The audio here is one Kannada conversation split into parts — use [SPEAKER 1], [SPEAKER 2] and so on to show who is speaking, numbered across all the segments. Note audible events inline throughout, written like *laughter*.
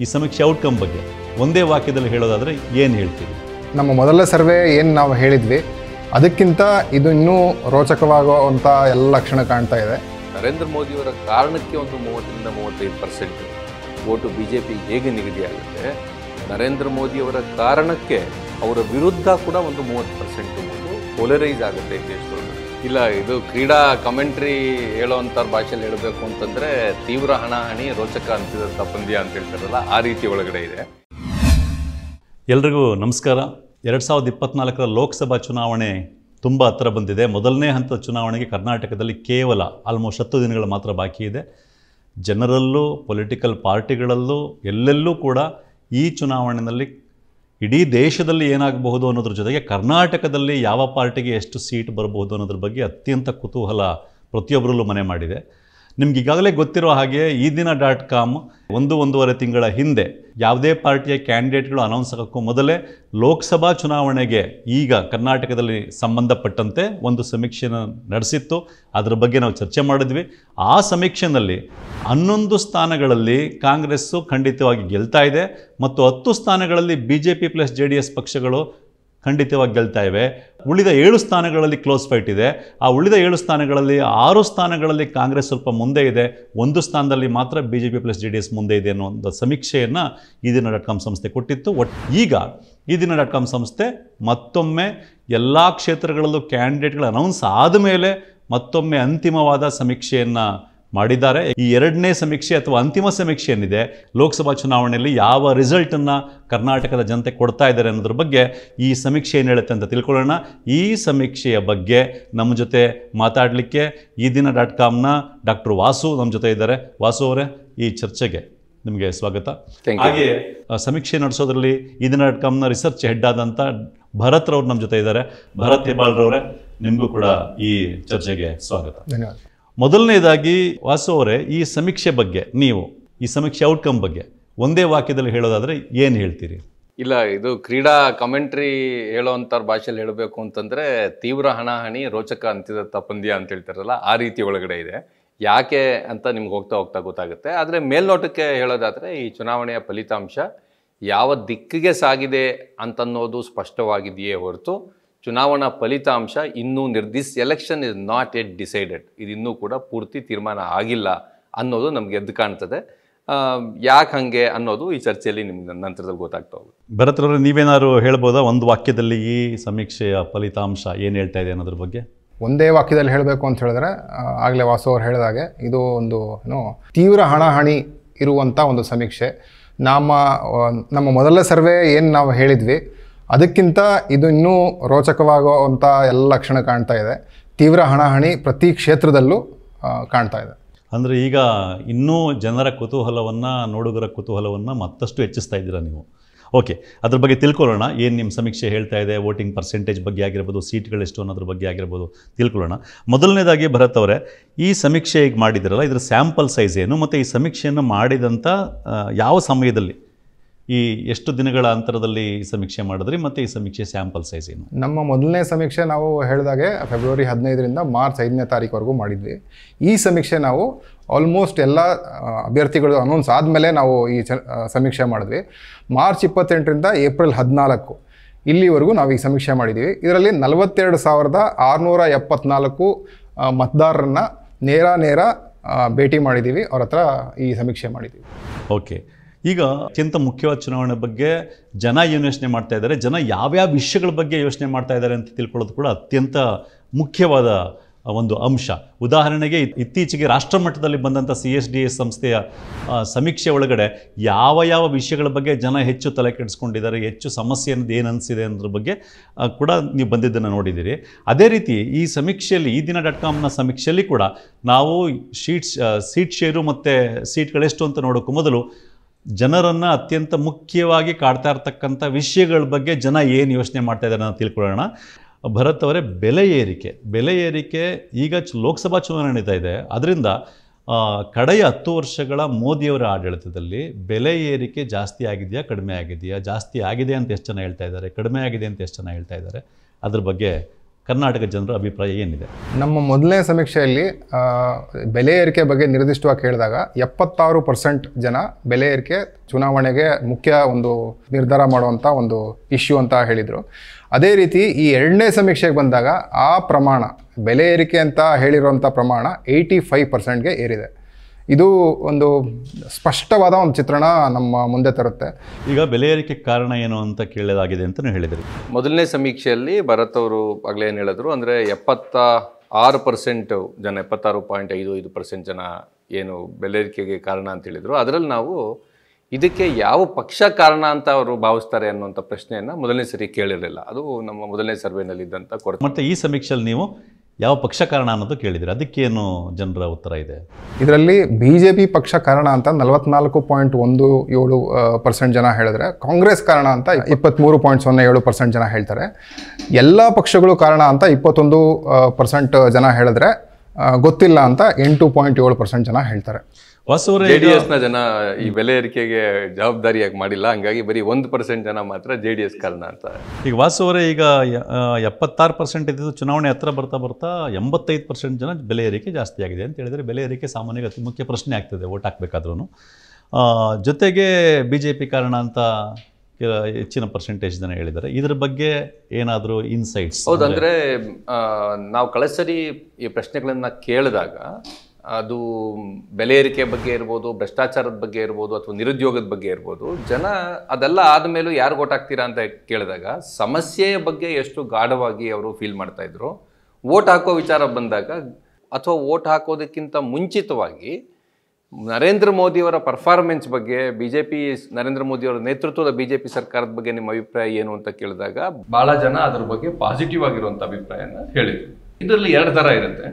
[SPEAKER 1] ಈ ಸಮೀಕ್ಷೆ ಔಟ್ಕಮ್ ಬಗ್ಗೆ ಒಂದೇ ವಾಕ್ಯದಲ್ಲಿ ಹೇಳೋದಾದರೆ ಏನು ಹೇಳ್ತೀವಿ
[SPEAKER 2] ನಮ್ಮ ಮೊದಲ ಸರ್ವೆ ಏನು ನಾವು ಹೇಳಿದ್ವಿ ಅದಕ್ಕಿಂತ ಇದು ಇನ್ನೂ ರೋಚಕವಾಗುವಂಥ ಎಲ್ಲ ಲಕ್ಷಣ ಕಾಣ್ತಾ ಇದೆ
[SPEAKER 3] ನರೇಂದ್ರ ಮೋದಿಯವರ ಕಾರಣಕ್ಕೆ ಒಂದು ಮೂವತ್ತರಿಂದ ಮೂವತ್ತೈದು percent vote B J P ಹೇಗೆ ನಿಗದಿಯಾಗುತ್ತೆ ನರೇಂದ್ರ ಮೋದಿಯವರ ಕಾರಣಕ್ಕೆ ಅವರ ವಿರುದ್ಧ ಕೂಡ ಒಂದು ಮೂವತ್ತು ಪರ್ಸೆಂಟ್ ಓಟು ಪೋಲರೈಸ್ ಆಗುತ್ತೆ ದೇಶದ ಇಲ್ಲ ಇದು ಕ್ರೀಡಾ ಕಮೆಂಟ್ರಿ ಹೇಳೋವಂಥ ಭಾಷೆಯಲ್ಲಿ ಹೇಳಬೇಕು ಅಂತಂದರೆ ತೀವ್ರ ಹಣಾಹಣಿ ರೋಚಕ ಅಂತಿದಂಥ ಪಂದ್ಯ ಅಂತ ಹೇಳ್ತಾರಲ್ಲ ಆ ರೀತಿ ಒಳಗಡೆ ಇದೆ
[SPEAKER 1] ಎಲ್ರಿಗೂ ನಮಸ್ಕಾರ ಎರಡು ಸಾವಿರದ ಇಪ್ಪತ್ನಾಲ್ಕರ ಲೋಕಸಭಾ ಚುನಾವಣೆ ತುಂಬ ಹತ್ತಿರ ಬಂದಿದೆ ಮೊದಲನೇ ಹಂತದ ಚುನಾವಣೆಗೆ ಕರ್ನಾಟಕದಲ್ಲಿ ಕೇವಲ ಆಲ್ಮೋಸ್ಟ್ ಹತ್ತು ದಿನಗಳು ಮಾತ್ರ ಬಾಕಿ ಇದೆ ಜನರಲ್ಲೂ ಪೊಲಿಟಿಕಲ್ ಪಾರ್ಟಿಗಳಲ್ಲೂ ಎಲ್ಲೆಲ್ಲೂ ಕೂಡ ಈ ಚುನಾವಣೆಯಲ್ಲಿ ಇಡೀ ದೇಶದಲ್ಲಿ ಏನಾಗಬಹುದು ಅನ್ನೋದ್ರ ಜೊತೆಗೆ ಕರ್ನಾಟಕದಲ್ಲಿ ಯಾವ ಪಾರ್ಟಿಗೆ ಎಷ್ಟು ಸೀಟ್ ಬರಬಹುದು ಅನ್ನೋದ್ರ ಬಗ್ಗೆ ಅತ್ಯಂತ ಕುತೂಹಲ ಪ್ರತಿಯೊಬ್ಬರಲ್ಲೂ ಮನೆ ಮಾಡಿದೆ ನಿಮ್ಗೆ ಈಗಾಗಲೇ ಗೊತ್ತಿರೋ ಹಾಗೆ ಈ ದಿನ ಡಾಟ್ ಕಾಮ್ ಒಂದು ಒಂದೂವರೆ ತಿಂಗಳ ಹಿಂದೆ ಯಾವುದೇ ಪಾರ್ಟಿಯ ಕ್ಯಾಂಡಿಡೇಟ್ಗಳು ಅನೌನ್ಸ್ ಆಗೋಕ್ಕೂ ಮೊದಲೇ ಲೋಕಸಭಾ ಚುನಾವಣೆಗೆ ಈಗ ಕರ್ನಾಟಕದಲ್ಲಿ ಸಂಬಂಧಪಟ್ಟಂತೆ ಒಂದು ಸಮೀಕ್ಷೆ ನಡೆಸಿತ್ತು ಅದರ ಬಗ್ಗೆ ನಾವು ಚರ್ಚೆ ಮಾಡಿದ್ವಿ ಆ ಸಮೀಕ್ಷೆಯಲ್ಲಿ ಹನ್ನೊಂದು ಸ್ಥಾನಗಳಲ್ಲಿ ಕಾಂಗ್ರೆಸ್ಸು ಖಂಡಿತವಾಗಿ ಗೆಲ್ತಾ ಇದೆ ಮತ್ತು ಹತ್ತು ಸ್ಥಾನಗಳಲ್ಲಿ B J P plus J D S ಪಕ್ಷಗಳು ಖಂಡಿತವಾಗಿ ಗೆಲ್ತಾ ಇವೆ ಉಳಿದ ಏಳು ಸ್ಥಾನಗಳಲ್ಲಿ ಕ್ಲೋಸ್ ಫೈಟ್ ಇದೆ ಆ ಉಳಿದ ಏಳು ಸ್ಥಾನಗಳಲ್ಲಿ ಆರು ಸ್ಥಾನಗಳಲ್ಲಿ ಕಾಂಗ್ರೆಸ್ ಸ್ವಲ್ಪ ಮುಂದೆ ಇದೆ ಒಂದು ಸ್ಥಾನದಲ್ಲಿ ಮಾತ್ರ B J P plus J D S ಮುಂದೆ ಇದೆ ಅನ್ನೋ ಒಂದು ಸಮೀಕ್ಷೆಯನ್ನು ಈ ದಿನ ಡಾಟ್ ಕಾಮ್ ಸಂಸ್ಥೆ ಕೊಟ್ಟಿತ್ತು ಒಟ್ ಈಗ ಈ ದಿನ ಡಾಟ್ ಕಾಮ್ ಸಂಸ್ಥೆ ಮತ್ತೊಮ್ಮೆ ಎಲ್ಲ ಕ್ಷೇತ್ರಗಳಲ್ಲೂ ಕ್ಯಾಂಡಿಡೇಟ್ಗಳು ಅನೌನ್ಸ್ ಆದ ಮತ್ತೊಮ್ಮೆ ಅಂತಿಮವಾದ ಸಮೀಕ್ಷೆಯನ್ನು ಮಾಡಿದ್ದಾರೆ ಈ ಎರಡನೇ ಸಮೀಕ್ಷೆ ಅಥವಾ ಅಂತಿಮ ಸಮೀಕ್ಷೆ ಏನಿದೆ ಲೋಕಸಭಾ ಚುನಾವಣೆಯಲ್ಲಿ ಯಾವ ರಿಸಲ್ಟನ್ನು ಕರ್ನಾಟಕದ ಜನತೆ ಕೊಡ್ತಾ ಇದ್ದಾರೆ ಅನ್ನೋದ್ರ ಬಗ್ಗೆ ಈ ಸಮೀಕ್ಷೆ ಏನು ಹೇಳುತ್ತೆ ಅಂತ ತಿಳ್ಕೊಳ್ಳೋಣ ಈ ಸಮೀಕ್ಷೆಯ ಬಗ್ಗೆ ನಮ್ಮ ಜೊತೆ ಮಾತಾಡಲಿಕ್ಕೆ ಈ ದಿನ ಡಾಟ್ ಕಾಮ್ನ ಡಾಕ್ಟರ್ ವಾಸು ನಮ್ಮ ಜೊತೆ ಇದ್ದಾರೆ ವಾಸು ಅವರೇ ಈ ಚರ್ಚೆಗೆ ನಿಮಗೆ ಸ್ವಾಗತ ಹಾಗೆ ಸಮೀಕ್ಷೆ ನಡೆಸೋದ್ರಲ್ಲಿ ಈ ದಿನ ಡಾಟ್ ಕಾಮ್ನ ರಿಸರ್ಚ್ ಹೆಡ್ ಆದಂಥ ಭರತ್ ರವ್ರು ನಮ್ಮ ಜೊತೆ ಇದ್ದಾರೆ ಭರತ್ ಹೆಬಾಲ್ರವರೇ ನಿಮಗೂ ಕೂಡ ಈ ಚರ್ಚೆಗೆ ಸ್ವಾಗತ ಧನ್ಯವಾದ ಮೊದಲನೇದಾಗಿ ವಾಸು ಅವರೇ ಈ ಸಮೀಕ್ಷೆ ಬಗ್ಗೆ ನೀವು ಈ ಸಮೀಕ್ಷೆ ಔಟ್ಕಮ್ ಬಗ್ಗೆ ಒಂದೇ ವಾಕ್ಯದಲ್ಲಿ ಹೇಳೋದಾದರೆ ಏನು ಹೇಳ್ತೀರಿ
[SPEAKER 3] ಇಲ್ಲ ಇದು ಕ್ರೀಡಾ ಕಮೆಂಟ್ರಿ ಹೇಳೋವಂಥ ಭಾಷೆಯಲ್ಲಿ ಹೇಳಬೇಕು ಅಂತಂದರೆ ತೀವ್ರ ಹಣಾಹಣಿ ರೋಚಕ ಅಂತ್ಯದ ಪಂದ್ಯ ಅಂತ ಹೇಳ್ತಾರಲ್ಲ ಆ ರೀತಿ ಒಳಗಡೆ ಇದೆ ಯಾಕೆ ಅಂತ ನಿಮ್ಗೆ ಹೋಗ್ತಾ ಹೋಗ್ತಾ ಗೊತ್ತಾಗುತ್ತೆ ಆದರೆ ಮೇಲ್ನೋಟಕ್ಕೆ ಹೇಳೋದಾದರೆ ಈ ಚುನಾವಣೆಯ ಫಲಿತಾಂಶ ಯಾವ ದಿಕ್ಕಿಗೆ ಸಾಗಿದೆ ಅಂತನ್ನೋದು ಸ್ಪಷ್ಟವಾಗಿದೆಯೇ ಹೊರತು ಚುನಾವಣಾ ಫಲಿತಾಂಶ ಇನ್ನೂ ನಿರ್ದಿಸ್ election is not yet decided ಇದು ಇನ್ನೂ ಕೂಡ ಪೂರ್ತಿ ತೀರ್ಮಾನ ಆಗಿಲ್ಲ ಅನ್ನೋದು ನಮಗೆ ಎದ್ದು ಕಾಣ್ತದೆ ಯಾಕೆ ಹಾಗೆ ಅನ್ನೋದು ಈ ಚರ್ಚೆಯಲ್ಲಿ ನಿಮ್ಗೆ ನಂತರದಲ್ಲಿ ಗೊತ್ತಾಗ್ತಾ ಹೋಗುತ್ತೆ
[SPEAKER 1] ಭರತ್ರವ್ರೆ ನೀವೇನಾದ್ರು ಹೇಳ್ಬೋದಾ ಒಂದು ವಾಕ್ಯದಲ್ಲಿ ಈ ಸಮೀಕ್ಷೆಯ ಫಲಿತಾಂಶ ಏನು ಹೇಳ್ತಾ ಇದೆ ಅನ್ನೋದ್ರ ಬಗ್ಗೆ
[SPEAKER 2] ಒಂದೇ ವಾಕ್ಯದಲ್ಲಿ ಹೇಳಬೇಕು ಅಂತ ಹೇಳಿದ್ರೆ ಆಗಲೇ ವಾಸು ಅವ್ರು ಹೇಳಿದಾಗೆ ಇದು ಒಂದು ಏನು ತೀವ್ರ ಹಣಾಹಣಿ ಇರುವಂಥ ಒಂದು ಸಮೀಕ್ಷೆ ನಮ್ಮ ನಮ್ಮ ಮೊದಲ ಸರ್ವೆ ಏನು ನಾವು ಹೇಳಿದ್ವಿ ಅದಕ್ಕಿಂತ ಇದು ಇನ್ನೂ ರೋಚಕವಾಗುವಂಥ ಎಲ್ಲ ಲಕ್ಷಣ ಕಾಣ್ತಾ ಇದೆ ತೀವ್ರ ಹಣಹಣಿ ಪ್ರತಿ ಕ್ಷೇತ್ರದಲ್ಲೂ ಕಾಣ್ತಾ ಇದೆ
[SPEAKER 1] ಅಂದರೆ ಈಗ ಇನ್ನೂ ಜನರ ಕುತೂಹಲವನ್ನು ನೋಡುಗರ ಕುತೂಹಲವನ್ನು ಮತ್ತಷ್ಟು ಹೆಚ್ಚಿಸ್ತಾ ಇದ್ದೀರಾ ನೀವು ಓಕೆ ಅದ್ರ ಬಗ್ಗೆ ತಿಳ್ಕೊಳ್ಳೋಣ ಏನು ನಿಮ್ಮ ಸಮೀಕ್ಷೆ ಹೇಳ್ತಾ ಇದೆ ವೋಟಿಂಗ್ ಪರ್ಸೆಂಟೇಜ್ ಬಗ್ಗೆ ಆಗಿರ್ಬೋದು ಎಷ್ಟು ಅನ್ನೋದ್ರ ಬಗ್ಗೆ ಆಗಿರ್ಬೋದು ತಿಳ್ಕೊಳ್ಳೋಣ ಮೊದಲನೇದಾಗಿ ಭರತ್ ಅವರೇ ಈ ಸಮೀಕ್ಷೆ ಈಗ ಮಾಡಿದ್ರಲ್ಲ ಇದರ ಸ್ಯಾಂಪಲ್ ಸೈಜ್ ಏನು ಮತ್ತು ಈ ಸಮೀಕ್ಷೆಯನ್ನು ಮಾಡಿದಂಥ ಯಾವ ಸಮಯದಲ್ಲಿ ಈ ಎಷ್ಟು ದಿನಗಳ ಅಂತರದಲ್ಲಿ ಸಮೀಕ್ಷೆ ಮಾಡಿದ್ರಿ ಮತ್ತು ಈ ಸಮೀಕ್ಷೆ ಸ್ಯಾಂಪಲ್ ಸೈಜ್ ಏನು
[SPEAKER 2] ನಮ್ಮ ಮೊದಲನೇ ಸಮೀಕ್ಷೆ ನಾವು ಹೇಳಿದಾಗೆ ಫೆಬ್ರವರಿ ಹದಿನೈದರಿಂದ ಮಾರ್ಚ್ ಐದನೇ ತಾರೀಕುವರೆಗೂ ಮಾಡಿದ್ವಿ ಈ ಸಮೀಕ್ಷೆ ನಾವು ಆಲ್ಮೋಸ್ಟ್ ಎಲ್ಲ ಅಭ್ಯರ್ಥಿಗಳು ಅನೌನ್ಸ್ ಆದಮೇಲೆ ನಾವು ಈ ಚ ಸಮೀಕ್ಷೆ ಮಾಡಿದ್ವಿ ಮಾರ್ಚ್ ಇಪ್ಪತ್ತೆಂಟರಿಂದ ಏಪ್ರಿಲ್ ಹದಿನಾಲ್ಕು ಇಲ್ಲಿವರೆಗೂ ನಾವು ಈ ಸಮೀಕ್ಷೆ ಮಾಡಿದ್ದೀವಿ ಇದರಲ್ಲಿ ನಲವತ್ತೆರಡು ಸಾವಿರದ ಆರುನೂರ ಎಪ್ಪತ್ನಾಲ್ಕು ಮತದಾರರನ್ನ ನೇರ ನೇರ ಭೇಟಿ ಮಾಡಿದ್ದೀವಿ ಅವರ ಹತ್ರ ಈ ಸಮೀಕ್ಷೆ ಮಾಡಿದ್ದೀವಿ ಓಕೆ ಈಗ
[SPEAKER 1] ಅತ್ಯಂತ ಮುಖ್ಯವಾದ ಚುನಾವಣೆ ಬಗ್ಗೆ ಜನ ಏನು ಯೋಚನೆ ಮಾಡ್ತಾ ಇದ್ದಾರೆ ಜನ ಯಾವ್ಯಾವ ವಿಷಯಗಳ ಬಗ್ಗೆ ಯೋಚನೆ ಮಾಡ್ತಾ ಇದ್ದಾರೆ ಅಂತ ತಿಳ್ಕೊಳ್ಳೋದು ಕೂಡ ಅತ್ಯಂತ ಮುಖ್ಯವಾದ ಒಂದು ಅಂಶ ಉದಾಹರಣೆಗೆ ಇತ್ತೀಚೆಗೆ ರಾಷ್ಟ್ರಮಟ್ಟದಲ್ಲಿ ಬಂದಂಥ ಸಿ ಎಸ್ ಡಿ ಎಸ್ ಸಂಸ್ಥೆಯ ಸಮೀಕ್ಷೆ ಒಳಗಡೆ ಯಾವ ಯಾವ ವಿಷಯಗಳ ಬಗ್ಗೆ ಜನ ಹೆಚ್ಚು ತಲೆ ಕೆಡಿಸ್ಕೊಂಡಿದ್ದಾರೆ ಹೆಚ್ಚು ಸಮಸ್ಯೆ ಅನ್ನೋದು ಏನು ಅನಿಸಿದೆ ಅನ್ನೋದ್ರ ಬಗ್ಗೆ ಕೂಡ ನೀವು ಬಂದಿದ್ದನ್ನು ನೋಡಿದ್ದೀರಿ ಅದೇ ರೀತಿ ಈ ಸಮೀಕ್ಷೆಯಲ್ಲಿ ಈ ದಿನ ಡಾಟ್ ಕಾಮ್ನ ಸಮೀಕ್ಷೆಯಲ್ಲಿ ಕೂಡ ನಾವು ಶೀಟ್ಸ್ ಸೀಟ್ ಶೇರು ಮತ್ತು ಸೀಟ್ಗಳೆಷ್ಟು ಅಂತ ನೋಡೋಕ್ಕೂ ಮೊದಲು ಜನರನ್ನು ಅತ್ಯಂತ ಮುಖ್ಯವಾಗಿ ಕಾಡ್ತಾ ಇರ್ತಕ್ಕಂಥ ವಿಷಯಗಳ ಬಗ್ಗೆ ಜನ ಏನು ಯೋಚನೆ ಮಾಡ್ತಾ ಇದ್ದಾರೆ ತಿಳ್ಕೊಳ್ಳೋಣ ಭರತ್ ಅವರೇ ಬೆಲೆ ಏರಿಕೆ ಬೆಲೆ ಏರಿಕೆ ಈಗ ಲೋಕಸಭಾ ಚುನಾವಣೆ ನಡೀತಾ ಇದೆ ಅದರಿಂದ ಕಡೆಯ ಹತ್ತು ವರ್ಷಗಳ ಮೋದಿಯವರ ಆಡಳಿತದಲ್ಲಿ ಬೆಲೆ ಏರಿಕೆ ಜಾಸ್ತಿ ಆಗಿದೆಯಾ ಕಡಿಮೆ ಆಗಿದೆಯಾ ಜಾಸ್ತಿ ಆಗಿದೆ ಅಂತ ಎಷ್ಟು ಜನ ಹೇಳ್ತಾ ಇದ್ದಾರೆ ಕಡಿಮೆ ಆಗಿದೆ ಅಂತ ಎಷ್ಟು ಜನ ಹೇಳ್ತಾ ಇದ್ದಾರೆ ಅದ್ರ ಬಗ್ಗೆ ಕರ್ನಾಟಕ ಜನರ ಅಭಿಪ್ರಾಯ ಏನಿದೆ
[SPEAKER 2] ನಮ್ಮ ಮೊದಲನೇ ಸಮೀಕ್ಷೆಯಲ್ಲಿ ಬೆಲೆ ಏರಿಕೆ ಬಗ್ಗೆ ನಿರ್ದಿಷ್ಟವಾಗಿ ಕೇಳಿದಾಗ ಎಪ್ಪತ್ತಾರು ಪರ್ಸೆಂಟ್ ಜನ ಬೆಲೆ ಏರಿಕೆ ಚುನಾವಣೆಗೆ ಮುಖ್ಯ ಒಂದು ನಿರ್ಧಾರ ಮಾಡುವಂಥ ಒಂದು ಇಶ್ಯೂ ಅಂತ ಹೇಳಿದರು ಅದೇ ರೀತಿ ಈ ಎರಡನೇ ಸಮೀಕ್ಷೆಗೆ ಬಂದಾಗ ಆ ಪ್ರಮಾಣ ಬೆಲೆ ಏರಿಕೆ ಅಂತ ಹೇಳಿರುವಂಥ ಪ್ರಮಾಣ ಏಯ್ಟಿ ಫೈವ್ ಪರ್ಸೆಂಟ್ಗೆ ಏರಿದೆ ಇದು ಒಂದು ಸ್ಪಷ್ಟವಾದ ಒಂದು ಚಿತ್ರಣ ನಮ್ಮ ಮುಂದೆ ತರುತ್ತೆ
[SPEAKER 1] ಈಗ ಬೆಲೆ ಏರಿಕೆ ಕಾರಣ ಏನು ಅಂತ ಕೇಳಲಾಗಿದೆ ಅಂತ ಹೇಳಿದರು ಮೊದಲನೇ ಸಮೀಕ್ಷೆಯಲ್ಲಿ
[SPEAKER 3] ಭರತ್ ಅವರು ಆಗಲೇ ಏನು ಹೇಳಿದ್ರು ಅಂದರೆ ಎಪ್ಪತ್ತ ಆರು ಪರ್ಸೆಂಟ್ ಜನ ಎಪ್ಪತ್ತಾರು ಪಾಯಿಂಟ್ ಐದು ಐದು ಪರ್ಸೆಂಟ್ ಜನ ಏನು ಬೆಲೆ ಏರಿಕೆಗೆ ಕಾರಣ ಅಂತ ಹೇಳಿದರು ಅದರಲ್ಲಿ ನಾವು ಇದಕ್ಕೆ ಯಾವ ಪಕ್ಷ ಕಾರಣ ಅಂತ ಅವರು ಭಾವಿಸ್ತಾರೆ ಅನ್ನುವಂಥ ಪ್ರಶ್ನೆಯನ್ನು ಮೊದಲನೇ ಸರಿ ಕೇಳಿರಲಿಲ್ಲ ಅದು ನಮ್ಮ ಮೊದಲನೇ
[SPEAKER 1] ಸರ್ವೆನಲ್ಲಿದ್ದಂಥ ಕೊರತೆ ಮತ್ತು ಈ ಸಮೀಕ್ಷೆಯಲ್ಲಿ ನೀವು ಯಾವ ಪಕ್ಷ ಕಾರಣ ಅನ್ನೋದು ಕೇಳಿದರೆ ಅದಕ್ಕೇನು ಜನರ ಉತ್ತರ ಇದೆ
[SPEAKER 2] ಇದರಲ್ಲಿ ಬಿ ಜೆ ಪಿ ಪಕ್ಷ ಕಾರಣ ಅಂತ ನಲವತ್ನಾಲ್ಕು ಪಾಯಿಂಟ್ ಒಂದು ಏಳು ಪರ್ಸೆಂಟ್ ಜನ ಹೇಳಿದ್ರೆ ಕಾಂಗ್ರೆಸ್ ಕಾರಣ ಅಂತ ಇಪ್ಪತ್ತ್ಮೂರು ಪಾಯಿಂಟ್ ಸೊನ್ನೆ ಏಳು ಪರ್ಸೆಂಟ್ ಜನ ಹೇಳ್ತಾರೆ ಎಲ್ಲ ಪಕ್ಷಗಳು ಕಾರಣ ಅಂತ ಇಪ್ಪತ್ತೊಂದು ಪರ್ಸೆಂಟ್ ಜನ ಹೇಳಿದ್ರೆ ಗೊತ್ತಿಲ್ಲ ಅಂತ ಎಂಟು ಪಾಯಿಂಟ್ ಏಳು ಪರ್ಸೆಂಟ್ ಜನ ಹೇಳ್ತಾರೆ
[SPEAKER 3] ಹೊಸೂರು ಜೆ ಡಿ ಜನ ಈ ಬೆಲೆ ಏರಿಕೆಗೆ ಜವಾಬ್ದಾರಿಯಾಗಿ ಮಾಡಿಲ್ಲ ಹಂಗಾಗಿ ಬರೀ ಒಂದು ಪರ್ಸೆಂಟ್ ಜನ ಮಾತ್ರ ಜೆ ಡಿ ಎಸ್ ಕಾರಣ ಅಂತ
[SPEAKER 2] ಈಗ ವಾಸವರೇ ಈಗ
[SPEAKER 1] ಎಪ್ಪತ್ತಾರು ಪರ್ಸೆಂಟ್ ಇದ್ದಿದ್ದು ಚುನಾವಣೆ ಹತ್ರ ಬರ್ತಾ ಬರ್ತಾ ಎಂಬತ್ತೈದು ಪರ್ಸೆಂಟ್ ಜನ ಬೆಲೆ ಏರಿಕೆ ಜಾಸ್ತಿ ಆಗಿದೆ ಅಂತ ಹೇಳಿದರೆ ಬೆಲೆ ಏರಿಕೆ ಸಾಮಾನ್ಯವಾಗಿ ಅತಿ ಮುಖ್ಯ ಪ್ರಶ್ನೆ ಆಗ್ತದೆ ಓಟ್ ಹಾಕಬೇಕಾದ್ರೂ ಜೊತೆಗೆ ಬಿ ಜೆ ಪಿ ಕಾರಣ ಅಂತ ಹೆಚ್ಚಿನ ಪರ್ಸೆಂಟೇಜ್ ಜನ ಹೇಳಿದ್ದಾರೆ ಇದ್ರ ಬಗ್ಗೆ ಏನಾದರೂ ಇನ್ಸೈಟ್ಸ್ ಹೌದಂದ್ರೆ
[SPEAKER 3] ನಾವು ಕಳೆಸರಿ ಈ ಪ್ರಶ್ನೆಗಳನ್ನ ಕೇಳಿದಾಗ ಅದು ಬೆಲೆ ಏರಿಕೆ ಬಗ್ಗೆ ಇರ್ಬೋದು ಭ್ರಷ್ಟಾಚಾರದ ಬಗ್ಗೆ ಇರ್ಬೋದು ಅಥವಾ ನಿರುದ್ಯೋಗದ ಬಗ್ಗೆ ಇರ್ಬೋದು ಜನ ಅದೆಲ್ಲ ಆದಮೇಲೂ ಯಾರು ಆಗ್ತೀರಾ ಅಂತ ಕೇಳಿದಾಗ ಸಮಸ್ಯೆಯ ಬಗ್ಗೆ ಎಷ್ಟು ಗಾಢವಾಗಿ ಅವರು ಫೀಲ್ ಮಾಡ್ತಾಯಿದ್ರು ಓಟ್ ಹಾಕೋ ವಿಚಾರ ಬಂದಾಗ ಅಥವಾ ವೋಟ್ ಹಾಕೋದಕ್ಕಿಂತ ಮುಂಚಿತವಾಗಿ ನರೇಂದ್ರ ಮೋದಿಯವರ ಪರ್ಫಾರ್ಮೆನ್ಸ್ ಬಗ್ಗೆ ಬಿ ಜೆ ಪಿ ನರೇಂದ್ರ ಮೋದಿಯವರ ನೇತೃತ್ವದ ಬಿ ಜೆ ಪಿ ಸರ್ಕಾರದ ಬಗ್ಗೆ ನಿಮ್ಮ ಅಭಿಪ್ರಾಯ ಏನು ಅಂತ ಕೇಳಿದಾಗ ಭಾಳ ಜನ ಅದ್ರ ಬಗ್ಗೆ ಪಾಸಿಟಿವ್ ಆಗಿರುವಂಥ ಅಭಿಪ್ರಾಯನ ಹೇಳಿದರು ಇದರಲ್ಲಿ ಎರಡು ಥರ ಇರುತ್ತೆ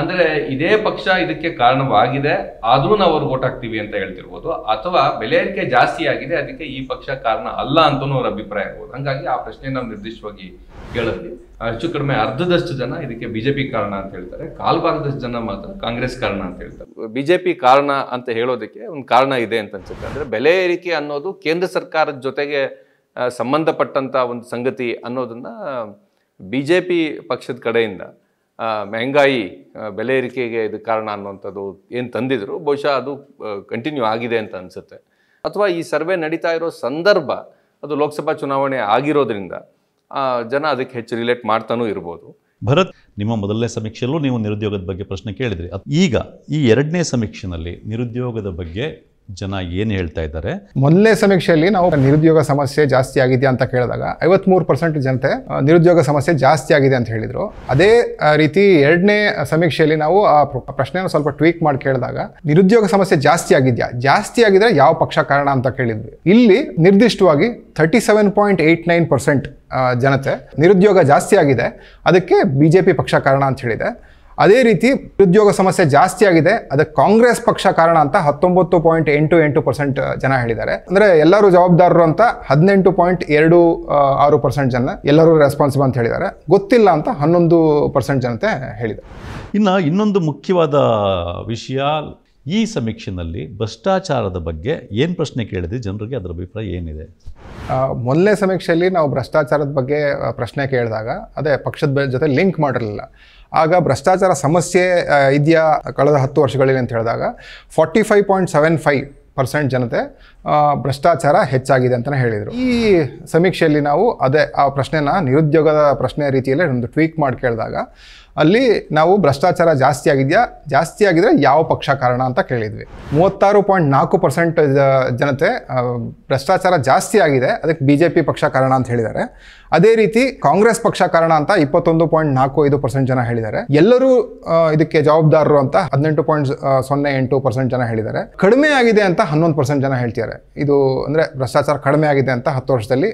[SPEAKER 3] ಅಂದರೆ ಇದೇ ಪಕ್ಷ ಇದಕ್ಕೆ ಕಾರಣವಾಗಿದೆ ಆದರೂ ನಾವು ಅವ್ರಿಗೆ ಓಟ್ ಹಾಕ್ತೀವಿ ಅಂತ ಹೇಳ್ತಿರ್ಬೋದು ಅಥವಾ ಬೆಲೆ ಏರಿಕೆ ಜಾಸ್ತಿ ಆಗಿದೆ ಅದಕ್ಕೆ ಈ ಪಕ್ಷ ಕಾರಣ ಅಲ್ಲ ಅಂತಲೂ ಅವ್ರ ಅಭಿಪ್ರಾಯ ಇರ್ಬೋದು ಹಂಗಾಗಿ ಆ ಪ್ರಶ್ನೆ ನಾವು ನಿರ್ದಿಷ್ಟವಾಗಿ ಕೇಳಿದ್ವಿ ಹೆಚ್ಚು ಕಡಿಮೆ ಅರ್ಧದಷ್ಟು ಜನ ಇದಕ್ಕೆ ಬಿಜೆಪಿ ಕಾರಣ ಅಂತ ಹೇಳ್ತಾರೆ ಕಾಲ್ಬಾರ್ದಷ್ಟು ಜನ ಮಾತ್ರ ಕಾಂಗ್ರೆಸ್ ಕಾರಣ ಅಂತ ಹೇಳ್ತಾರೆ ಬಿಜೆಪಿ ಕಾರಣ ಅಂತ ಹೇಳೋದಕ್ಕೆ ಒಂದು ಕಾರಣ ಇದೆ ಅಂತ ಅನ್ಸುತ್ತೆ ಅಂದ್ರೆ ಬೆಲೆ ಏರಿಕೆ ಅನ್ನೋದು ಕೇಂದ್ರ ಸರ್ಕಾರದ ಜೊತೆಗೆ ಸಂಬಂಧಪಟ್ಟಂತ ಒಂದು ಸಂಗತಿ ಅನ್ನೋದನ್ನ ಬಿಜೆಪಿ ಪಕ್ಷದ ಕಡೆಯಿಂದ ಮೆಹಂಗಾಯಿ ಬೆಲೆ ಏರಿಕೆಗೆ ಇದು ಕಾರಣ ಅನ್ನುವಂಥದ್ದು ಏನು ತಂದಿದ್ರು ಬಹುಶಃ ಅದು ಕಂಟಿನ್ಯೂ ಆಗಿದೆ ಅಂತ ಅನಿಸುತ್ತೆ ಅಥವಾ ಈ ಸರ್ವೆ ನಡೀತಾ ಇರೋ ಸಂದರ್ಭ ಅದು ಲೋಕಸಭಾ ಚುನಾವಣೆ ಆಗಿರೋದ್ರಿಂದ ಜನ ಅದಕ್ಕೆ ಹೆಚ್ಚು
[SPEAKER 1] ರಿಲೇಟ್ ಮಾಡ್ತಾನೂ ಇರ್ಬೋದು ಭರತ್ ನಿಮ್ಮ ಮೊದಲನೇ ಸಮೀಕ್ಷೆಯಲ್ಲೂ ನೀವು ನಿರುದ್ಯೋಗದ ಬಗ್ಗೆ ಪ್ರಶ್ನೆ ಕೇಳಿದ್ರಿ ಈಗ ಈ ಎರಡನೇ ಸಮೀಕ್ಷೆನಲ್ಲಿ ನಿರುದ್ಯೋಗದ ಬಗ್ಗೆ ಜನ ಏನು ಹೇಳ್ತಾ ಇದ್ದಾರೆ
[SPEAKER 2] ಮೊದಲನೇ ಸಮೀಕ್ಷೆಯಲ್ಲಿ ನಾವು ನಿರುದ್ಯೋಗ ಸಮಸ್ಯೆ ಜಾಸ್ತಿ ಆಗಿದೆ ಅಂತ ಕೇಳಿದಾಗ ಐವತ್ಮೂರು ಪರ್ಸೆಂಟ್ ಜನತೆ ನಿರುದ್ಯೋಗ ಸಮಸ್ಯೆ ಜಾಸ್ತಿ ಆಗಿದೆ ಅಂತ ಹೇಳಿದರು ಅದೇ ರೀತಿ ಎರಡನೇ ಸಮೀಕ್ಷೆಯಲ್ಲಿ ನಾವು ಆ ಪ್ರಶ್ನೆಯನ್ನು ಸ್ವಲ್ಪ ಟ್ವೀಕ್ ಮಾಡಿ ಕೇಳಿದಾಗ ನಿರುದ್ಯೋಗ ಸಮಸ್ಯೆ ಜಾಸ್ತಿ ಆಗಿದೆಯಾ ಜಾಸ್ತಿ ಆಗಿದ್ರೆ ಯಾವ ಪಕ್ಷ ಕಾರಣ ಅಂತ ಕೇಳಿದ್ವಿ ಇಲ್ಲಿ ನಿರ್ದಿಷ್ಟವಾಗಿ thirty seven point eight nine percent ಜನತೆ ನಿರುದ್ಯೋಗ ಜಾಸ್ತಿ ಆಗಿದೆ ಅದಕ್ಕೆ ಬಿ ಜೆ ಪಿ ಪಕ್ಷ ಕಾರಣ ಅಂತ ಹೇಳಿದೆ ಅದೇ ರೀತಿ ನಿರುದ್ಯೋಗ ಸಮಸ್ಯೆ ಜಾಸ್ತಿ ಆಗಿದೆ ಅದಕ್ಕೆ ಕಾಂಗ್ರೆಸ್ ಪಕ್ಷ ಕಾರಣ ಅಂತ ಹತ್ತೊಂಬತ್ತು ಪಾಯಿಂಟ್ ಎಂಟು ಎಂಟು ಪರ್ಸೆಂಟ್ ಜನ ಹೇಳಿದ್ದಾರೆ ಅಂದರೆ ಎಲ್ಲರೂ ಜವಾಬ್ದಾರರು ಅಂತ ಹದಿನೆಂಟು ಪಾಯಿಂಟ್ ಎರಡು ಆರು ಪರ್ಸೆಂಟ್ ಜನ ಎಲ್ಲರೂ ರೆಸ್ಪಾನ್ಸಿಬಲ್ ಅಂತ ಹೇಳಿದ್ದಾರೆ ಗೊತ್ತಿಲ್ಲ ಅಂತ ಹನ್ನೊಂದು ಪರ್ಸೆಂಟ್ ಜನತೆ ಹೇಳಿದೆ
[SPEAKER 1] ಇನ್ನು ಇನ್ನೊಂದು ಮುಖ್ಯವಾದ ವಿಷಯ ಈ ಸಮೀಕ್ಷೆನಲ್ಲಿ ಭ್ರಷ್ಟಾಚಾರದ ಬಗ್ಗೆ ಏನು ಪ್ರಶ್ನೆ ಕೇಳಿದೆ ಜನರಿಗೆ ಅದರ ಅಭಿಪ್ರಾಯ ಏನಿದೆ
[SPEAKER 2] ಮೊದಲನೇ ಸಮೀಕ್ಷೆಯಲ್ಲಿ ನಾವು ಭ್ರಷ್ಟಾಚಾರದ ಬಗ್ಗೆ ಪ್ರಶ್ನೆ ಕೇಳಿದಾಗ ಅದೇ ಪಕ್ಷದ ಜೊತೆ ಲಿಂಕ್ ಮಾಡಿರಲಿಲ್ಲ ಆಗ ಭ್ರಷ್ಟಾಚಾರ ಸಮಸ್ಯೆ ಇದೆಯಾ ಕಳೆದ ಹತ್ತು ವರ್ಷಗಳಲ್ಲಿ ಅಂತ ಹೇಳಿದಾಗ forty five point seven five percent ಜನತೆ ಭ್ರಷ್ಟಾಚಾರ ಹೆಚ್ಚಾಗಿದೆ ಅಂತಲೇ ಹೇಳಿದರು ಈ ಸಮೀಕ್ಷೆಯಲ್ಲಿ ನಾವು ಅದೇ ಆ ಪ್ರಶ್ನೆನ ನಿರುದ್ಯೋಗದ ಪ್ರಶ್ನೆ ರೀತಿಯಲ್ಲೇ ಒಂದು ಟ್ವೀಟ್ ಮಾಡಿ ಕೇಳಿದಾಗ ಅಲ್ಲಿ ನಾವು ಭ್ರಷ್ಟಾಚಾರ ಜಾಸ್ತಿ ಆಗಿದೆಯಾ ಜಾಸ್ತಿ ಆಗಿದ್ರೆ ಯಾವ ಪಕ್ಷ ಕಾರಣ ಅಂತ ಕೇಳಿದ್ವಿ ಮೂವತ್ತಾರು ಪಾಯಿಂಟ್ ನಾಲ್ಕು ಪರ್ಸೆಂಟ್ ಜನತೆ ಭ್ರಷ್ಟಾಚಾರ ಜಾಸ್ತಿ ಆಗಿದೆ ಅದಕ್ಕೆ ಬಿ ಜೆ ಪಿ ಪಕ್ಷ ಕಾರಣ ಅಂತ ಹೇಳಿದ್ದಾರೆ ಅದೇ ರೀತಿ ಕಾಂಗ್ರೆಸ್ ಪಕ್ಷ ಕಾರಣ ಅಂತ ಇಪ್ಪತ್ತೊಂದು ಪಾಯಿಂಟ್ ನಾಲ್ಕು ಐದು ಪರ್ಸೆಂಟ್ ಜನ ಹೇಳಿದ್ದಾರೆ ಎಲ್ಲರೂ ಇದಕ್ಕೆ ಜವಾಬ್ದಾರರು ಅಂತ ಹದಿನೆಂಟು ಪಾಯಿಂಟ್ ಸೊನ್ನೆ ಎಂಟು ಪರ್ಸೆಂಟ್ ಜನ ಹೇಳಿದ್ದಾರೆ ಕಡಿಮೆ ಆಗಿದೆ ಅಂತ ಹನ್ನೊಂದು ಪರ್ಸೆಂಟ್ ಜನ ಹೇಳ್ತಿದ್ದಾರೆ ಇದು ಅಂದರೆ ಭ್ರಷ್ಟಾಚಾರ ಕಡಿಮೆ ಆಗಿದೆ ಅಂತ ಹತ್ತು ವರ್ಷದಲ್ಲಿ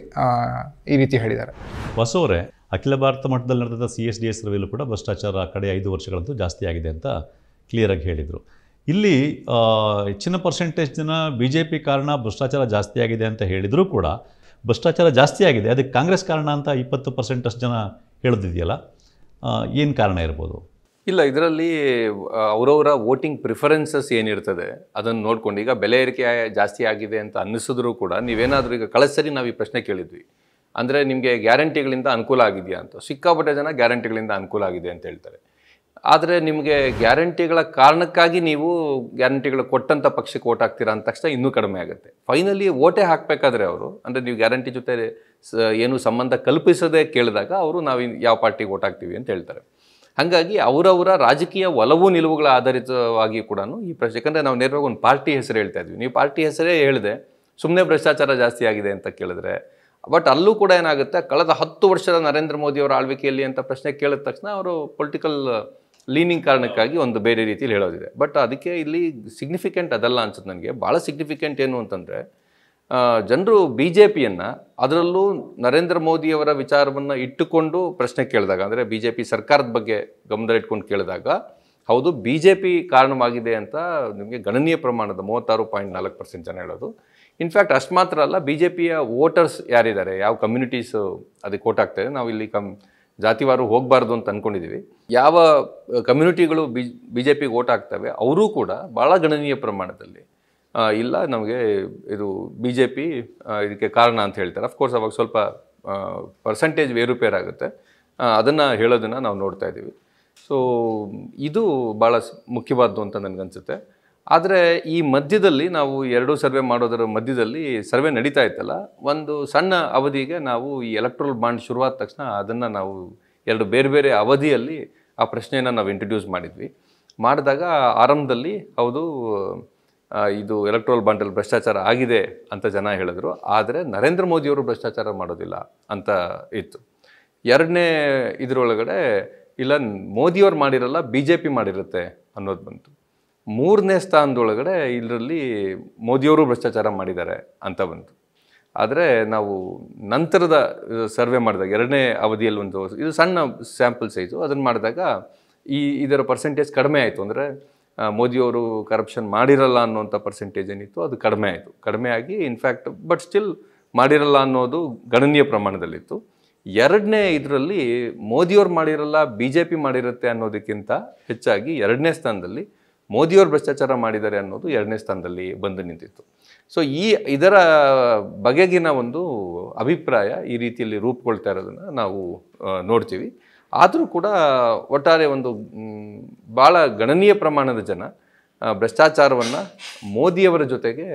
[SPEAKER 2] ಈ ರೀತಿ ಹೇಳಿದ್ದಾರೆ
[SPEAKER 1] ಬಸವರೇ ಅಖಿಲ ಭಾರತ ಮಟ್ಟದಲ್ಲಿ ನಡೆದಂಥ ಸಿ ಎಸ್ ಡಿ ಎಸ್ ರವಿಯಲ್ಲೂ ಕೂಡ ಭ್ರಷ್ಟಾಚಾರ ಕಡೆ ಐದು ವರ್ಷಗಳಂತೂ ಜಾಸ್ತಿ ಆಗಿದೆ ಅಂತ ಕ್ಲಿಯರಾಗಿ ಹೇಳಿದರು ಇಲ್ಲಿ ಹೆಚ್ಚಿನ ಪರ್ಸೆಂಟೇಜ್ ಜನ ಬಿ ಜೆ ಪಿ ಕಾರಣ ಭ್ರಷ್ಟಾಚಾರ ಜಾಸ್ತಿ ಆಗಿದೆ ಅಂತ ಹೇಳಿದರೂ ಕೂಡ ಭ್ರಷ್ಟಾಚಾರ ಜಾಸ್ತಿ ಆಗಿದೆ ಅದಕ್ಕೆ ಕಾಂಗ್ರೆಸ್ ಕಾರಣ ಅಂತ ಇಪ್ಪತ್ತು ಪರ್ಸೆಂಟಷ್ಟು ಜನ ಹೇಳಿದಿದೆಯಲ್ಲ ಏನು ಕಾರಣ ಇರ್ಬೋದು
[SPEAKER 3] ಇಲ್ಲ ಇದರಲ್ಲಿ ಅವರವರ ವೋಟಿಂಗ್ ಪ್ರಿಫರೆನ್ಸಸ್ ಏನಿರ್ತದೆ ಅದನ್ನು ನೋಡ್ಕೊಂಡು ಈಗ ಬೆಲೆ ಏರಿಕೆ ಜಾಸ್ತಿ ಆಗಿದೆ ಅಂತ ಅನ್ನಿಸಿದ್ರು ಕೂಡ ನೀವೇನಾದರೂ ಈಗ ಕಳೆದ ಸರಿ ನಾವು ಈ ಪ್ರಶ್ನೆ ಕೇಳಿದ್ವಿ ಅಂದರೆ ನಿಮಗೆ ಗ್ಯಾರಂಟಿಗಳಿಂದ ಅನುಕೂಲ ಆಗಿದೆಯಾ ಅಂತ ಸಿಕ್ಕಾಪಟ್ಟೆ ಜನ ಗ್ಯಾರಂಟಿಗಳಿಂದ ಅನುಕೂಲ ಆಗಿದೆ ಅಂತ ಹೇಳ್ತಾರೆ ಆದರೆ ನಿಮಗೆ ಗ್ಯಾರಂಟಿಗಳ ಕಾರಣಕ್ಕಾಗಿ ನೀವು ಗ್ಯಾರಂಟಿಗಳು ಕೊಟ್ಟಂಥ ಪಕ್ಷಕ್ಕೆ ಓಟ್ ಹಾಕ್ತೀರಾ ಅಂದ ತಕ್ಷಣ ಇನ್ನೂ ಕಡಿಮೆ ಆಗುತ್ತೆ ಫೈನಲಿ ಓಟೇ ಹಾಕಬೇಕಾದ್ರೆ ಅವರು ಅಂದರೆ ನೀವು ಗ್ಯಾರಂಟಿ ಜೊತೆ ಏನು ಸಂಬಂಧ ಕಲ್ಪಿಸದೆ ಕೇಳಿದಾಗ ಅವರು ನಾವು ಯಾವ ಪಾರ್ಟಿಗೆ ಓಟ್ ಹಾಕ್ತೀವಿ ಅಂತ ಹೇಳ್ತಾರೆ ಹಾಗಾಗಿ ಅವರವರ ರಾಜಕೀಯ ಒಲವು ನಿಲುವುಗಳ ಆಧಾರಿತವಾಗಿ ಕೂಡ ಈ ಪ್ರಶ್ನೆ ಯಾಕಂದರೆ ನಾವು ನೇರವಾಗಿ ಒಂದು ಪಾರ್ಟಿ ಹೆಸರು ಹೇಳ್ತಾ ಇದ್ವಿ ನೀವು ಪಾರ್ಟಿ ಹೆಸರೇ ಹೇಳಿದೆ ಸುಮ್ಮನೆ ಭ್ರಷ್ಟಾಚಾರ ಜಾಸ್ತಿ ಆಗಿದೆ ಅಂತ ಕೇಳಿದ್ರೆ ಬಟ್ ಅಲ್ಲೂ ಕೂಡ ಏನಾಗುತ್ತೆ ಕಳೆದ ಹತ್ತು ವರ್ಷದ ನರೇಂದ್ರ ಮೋದಿ ಅವರ ಆಳ್ವಿಕೆಯಲ್ಲಿ ಅಂತ ಪ್ರಶ್ನೆ ಕೇಳಿದ ತಕ್ಷಣ ಅವರು ಪೊಲಿಟಿಕಲ್ ಲೀನಿಂಗ್ uh, ಕಾರಣಕ್ಕಾಗಿ ಒಂದು ಬೇರೆ ರೀತಿಯಲ್ಲಿ ಹೇಳೋದಿದೆ ಬಟ್ ಅದಕ್ಕೆ ಇಲ್ಲಿ ಸಿಗ್ನಿಫಿಕೆಂಟ್ ಅದಲ್ಲ ಅನ್ಸುತ್ತೆ ನನಗೆ ಭಾಳ ಸಿಗ್ನಿಫಿಕೆಂಟ್ ಏನು ಅಂತಂದರೆ ಜನರು ಬಿ ಜೆ ಪಿಯನ್ನು ಅದರಲ್ಲೂ ನರೇಂದ್ರ ಮೋದಿಯವರ ವಿಚಾರವನ್ನು ಇಟ್ಟುಕೊಂಡು ಪ್ರಶ್ನೆ ಕೇಳಿದಾಗ ಅಂದರೆ ಬಿ ಜೆ ಪಿ ಸರ್ಕಾರದ ಬಗ್ಗೆ ಗಮನ ಇಟ್ಕೊಂಡು ಕೇಳಿದಾಗ ಹೌದು ಬಿ ಜೆ ಪಿ ಕಾರಣವಾಗಿದೆ ಅಂತ ನಿಮಗೆ ಗಣನೀಯ ಪ್ರಮಾಣದ ಮೂವತ್ತಾರು ಪಾಯಿಂಟ್ ನಾಲ್ಕು ಪರ್ಸೆಂಟ್ ಜನ ಹೇಳೋದು ಇನ್ಫ್ಯಾಕ್ಟ್ ಅಷ್ಟು ಮಾತ್ರ ಅಲ್ಲ ಬಿ ಜೆ ಪಿಯ ವೋಟರ್ಸ್ ಯಾರಿದ್ದಾರೆ ಯಾವ ಕಮ್ಯುನಿಟೀಸು ಅದಕ್ಕೆ ಓಟ್ ಆಗ್ತದೆ ನಾವು ಇಲ್ಲಿ ಕಮ್ ಜಾತಿವಾರು ಹೋಗಬಾರ್ದು ಅಂತ ಅಂದ್ಕೊಂಡಿದ್ದೀವಿ ಯಾವ ಕಮ್ಯುನಿಟಿಗಳು ಬಿ ಜೆ ಪಿಗೆ ಓಟ್ ಆಗ್ತವೆ ಅವರೂ ಕೂಡ ಭಾಳ ಗಣನೀಯ ಪ್ರಮಾಣದಲ್ಲಿ ಇಲ್ಲ ನಮಗೆ ಇದು ಬಿ ಜೆ ಪಿ ಇದಕ್ಕೆ ಕಾರಣ ಅಂತ ಹೇಳ್ತಾರೆ ಅಫ್ಕೋರ್ಸ್ ಅವಾಗ ಸ್ವಲ್ಪ ಪರ್ಸೆಂಟೇಜ್ ವೇರುಪೇರ್ ಆಗುತ್ತೆ ಅದನ್ನು ಹೇಳೋದನ್ನು ನಾವು ನೋಡ್ತಾ ಇದ್ದೀವಿ ಸೊ ಇದು ಭಾಳ ಮುಖ್ಯವಾದ್ದು ಅಂತ ನನಗನ್ಸುತ್ತೆ ಆದರೆ ಈ ಮಧ್ಯದಲ್ಲಿ ನಾವು ಎರಡೂ ಸರ್ವೆ ಮಾಡೋದರ ಮಧ್ಯದಲ್ಲಿ ಸರ್ವೆ ನಡೀತಾ ಇತ್ತಲ್ಲ ಒಂದು ಸಣ್ಣ ಅವಧಿಗೆ ನಾವು ಈ ಎಲೆಕ್ಟ್ರಲ್ ಬಾಂಡ್ ಶುರುವಾದ ತಕ್ಷಣ ಅದನ್ನು ನಾವು ಎರಡು ಬೇರೆ ಬೇರೆ ಅವಧಿಯಲ್ಲಿ ಆ ಪ್ರಶ್ನೆಯನ್ನು ನಾವು ಇಂಟ್ರಡ್ಯೂಸ್ ಮಾಡಿದ್ವಿ ಮಾಡಿದಾಗ ಆರಂಭದಲ್ಲಿ ಹೌದು ಇದು ಎಲೆಕ್ಟ್ರಲ್ ಬಾಂಡಲ್ಲಿ ಭ್ರಷ್ಟಾಚಾರ ಆಗಿದೆ ಅಂತ ಜನ ಹೇಳಿದ್ರು ಆದರೆ ನರೇಂದ್ರ ಮೋದಿಯವರು ಭ್ರಷ್ಟಾಚಾರ ಮಾಡೋದಿಲ್ಲ ಅಂತ ಇತ್ತು ಎರಡನೇ ಇದರೊಳಗಡೆ ಇಲ್ಲ ಮೋದಿಯವ್ರು ಮಾಡಿರಲ್ಲ ಬಿ ಜೆ ಪಿ ಮಾಡಿರುತ್ತೆ ಅನ್ನೋದು ಬಂತು ಮೂರನೇ ಸ್ಥಾನದೊಳಗಡೆ ಇದರಲ್ಲಿ ಮೋದಿಯವರು ಭ್ರಷ್ಟಾಚಾರ ಮಾಡಿದ್ದಾರೆ ಅಂತ ಬಂತು ಆದರೆ ನಾವು ನಂತರದ ಸರ್ವೆ ಮಾಡಿದಾಗ ಎರಡನೇ ಅವಧಿಯಲ್ಲಿ ಒಂದು ಇದು ಸಣ್ಣ ಸ್ಯಾಂಪಲ್ ಸೈಜು ಅದನ್ನು ಮಾಡಿದಾಗ ಈ ಇದರ ಪರ್ಸೆಂಟೇಜ್ ಕಡಿಮೆ ಆಯಿತು ಅಂದರೆ ಮೋದಿಯವರು ಕರಪ್ಷನ್ ಮಾಡಿರಲ್ಲ ಅನ್ನೋಂಥ ಪರ್ಸೆಂಟೇಜ್ ಏನಿತ್ತು ಅದು ಕಡಿಮೆ ಆಯಿತು ಕಡಿಮೆ ಆಗಿ ಇನ್ಫ್ಯಾಕ್ಟ್ ಬಟ್ ಸ್ಟಿಲ್ ಮಾಡಿರಲ್ಲ ಅನ್ನೋದು ಗಣನೀಯ ಪ್ರಮಾಣದಲ್ಲಿತ್ತು ಎರಡನೇ ಇದರಲ್ಲಿ ಮೋದಿಯವರು ಮಾಡಿರಲ್ಲ ಬಿ ಜೆ ಪಿ ಮಾಡಿರುತ್ತೆ ಅನ್ನೋದಕ್ಕಿಂತ ಹೆಚ್ಚಾಗಿ ಎರಡನೇ ಸ್ಥಾನದಲ್ಲಿ ಮೋದಿಯವರು ಭ್ರಷ್ಟಾಚಾರ ಮಾಡಿದ್ದಾರೆ ಅನ್ನೋದು ಎರಡನೇ ಸ್ಥಾನದಲ್ಲಿ ಬಂದು ನಿಂತಿತ್ತು ಸೊ ಈ ಇದರ ಬಗೆಗಿನ ಒಂದು ಅಭಿಪ್ರಾಯ ಈ ರೀತಿಯಲ್ಲಿ ರೂಪುಗೊಳ್ತಾ ಇರೋದನ್ನು ನಾವು ನೋಡ್ತೀವಿ ಆದರೂ ಕೂಡ ಒಟ್ಟಾರೆ ಒಂದು ಭಾಳ ಗಣನೀಯ ಪ್ರಮಾಣದ ಜನ ಭ್ರಷ್ಟಾಚಾರವನ್ನು ಮೋದಿಯವರ ಜೊತೆಗೆ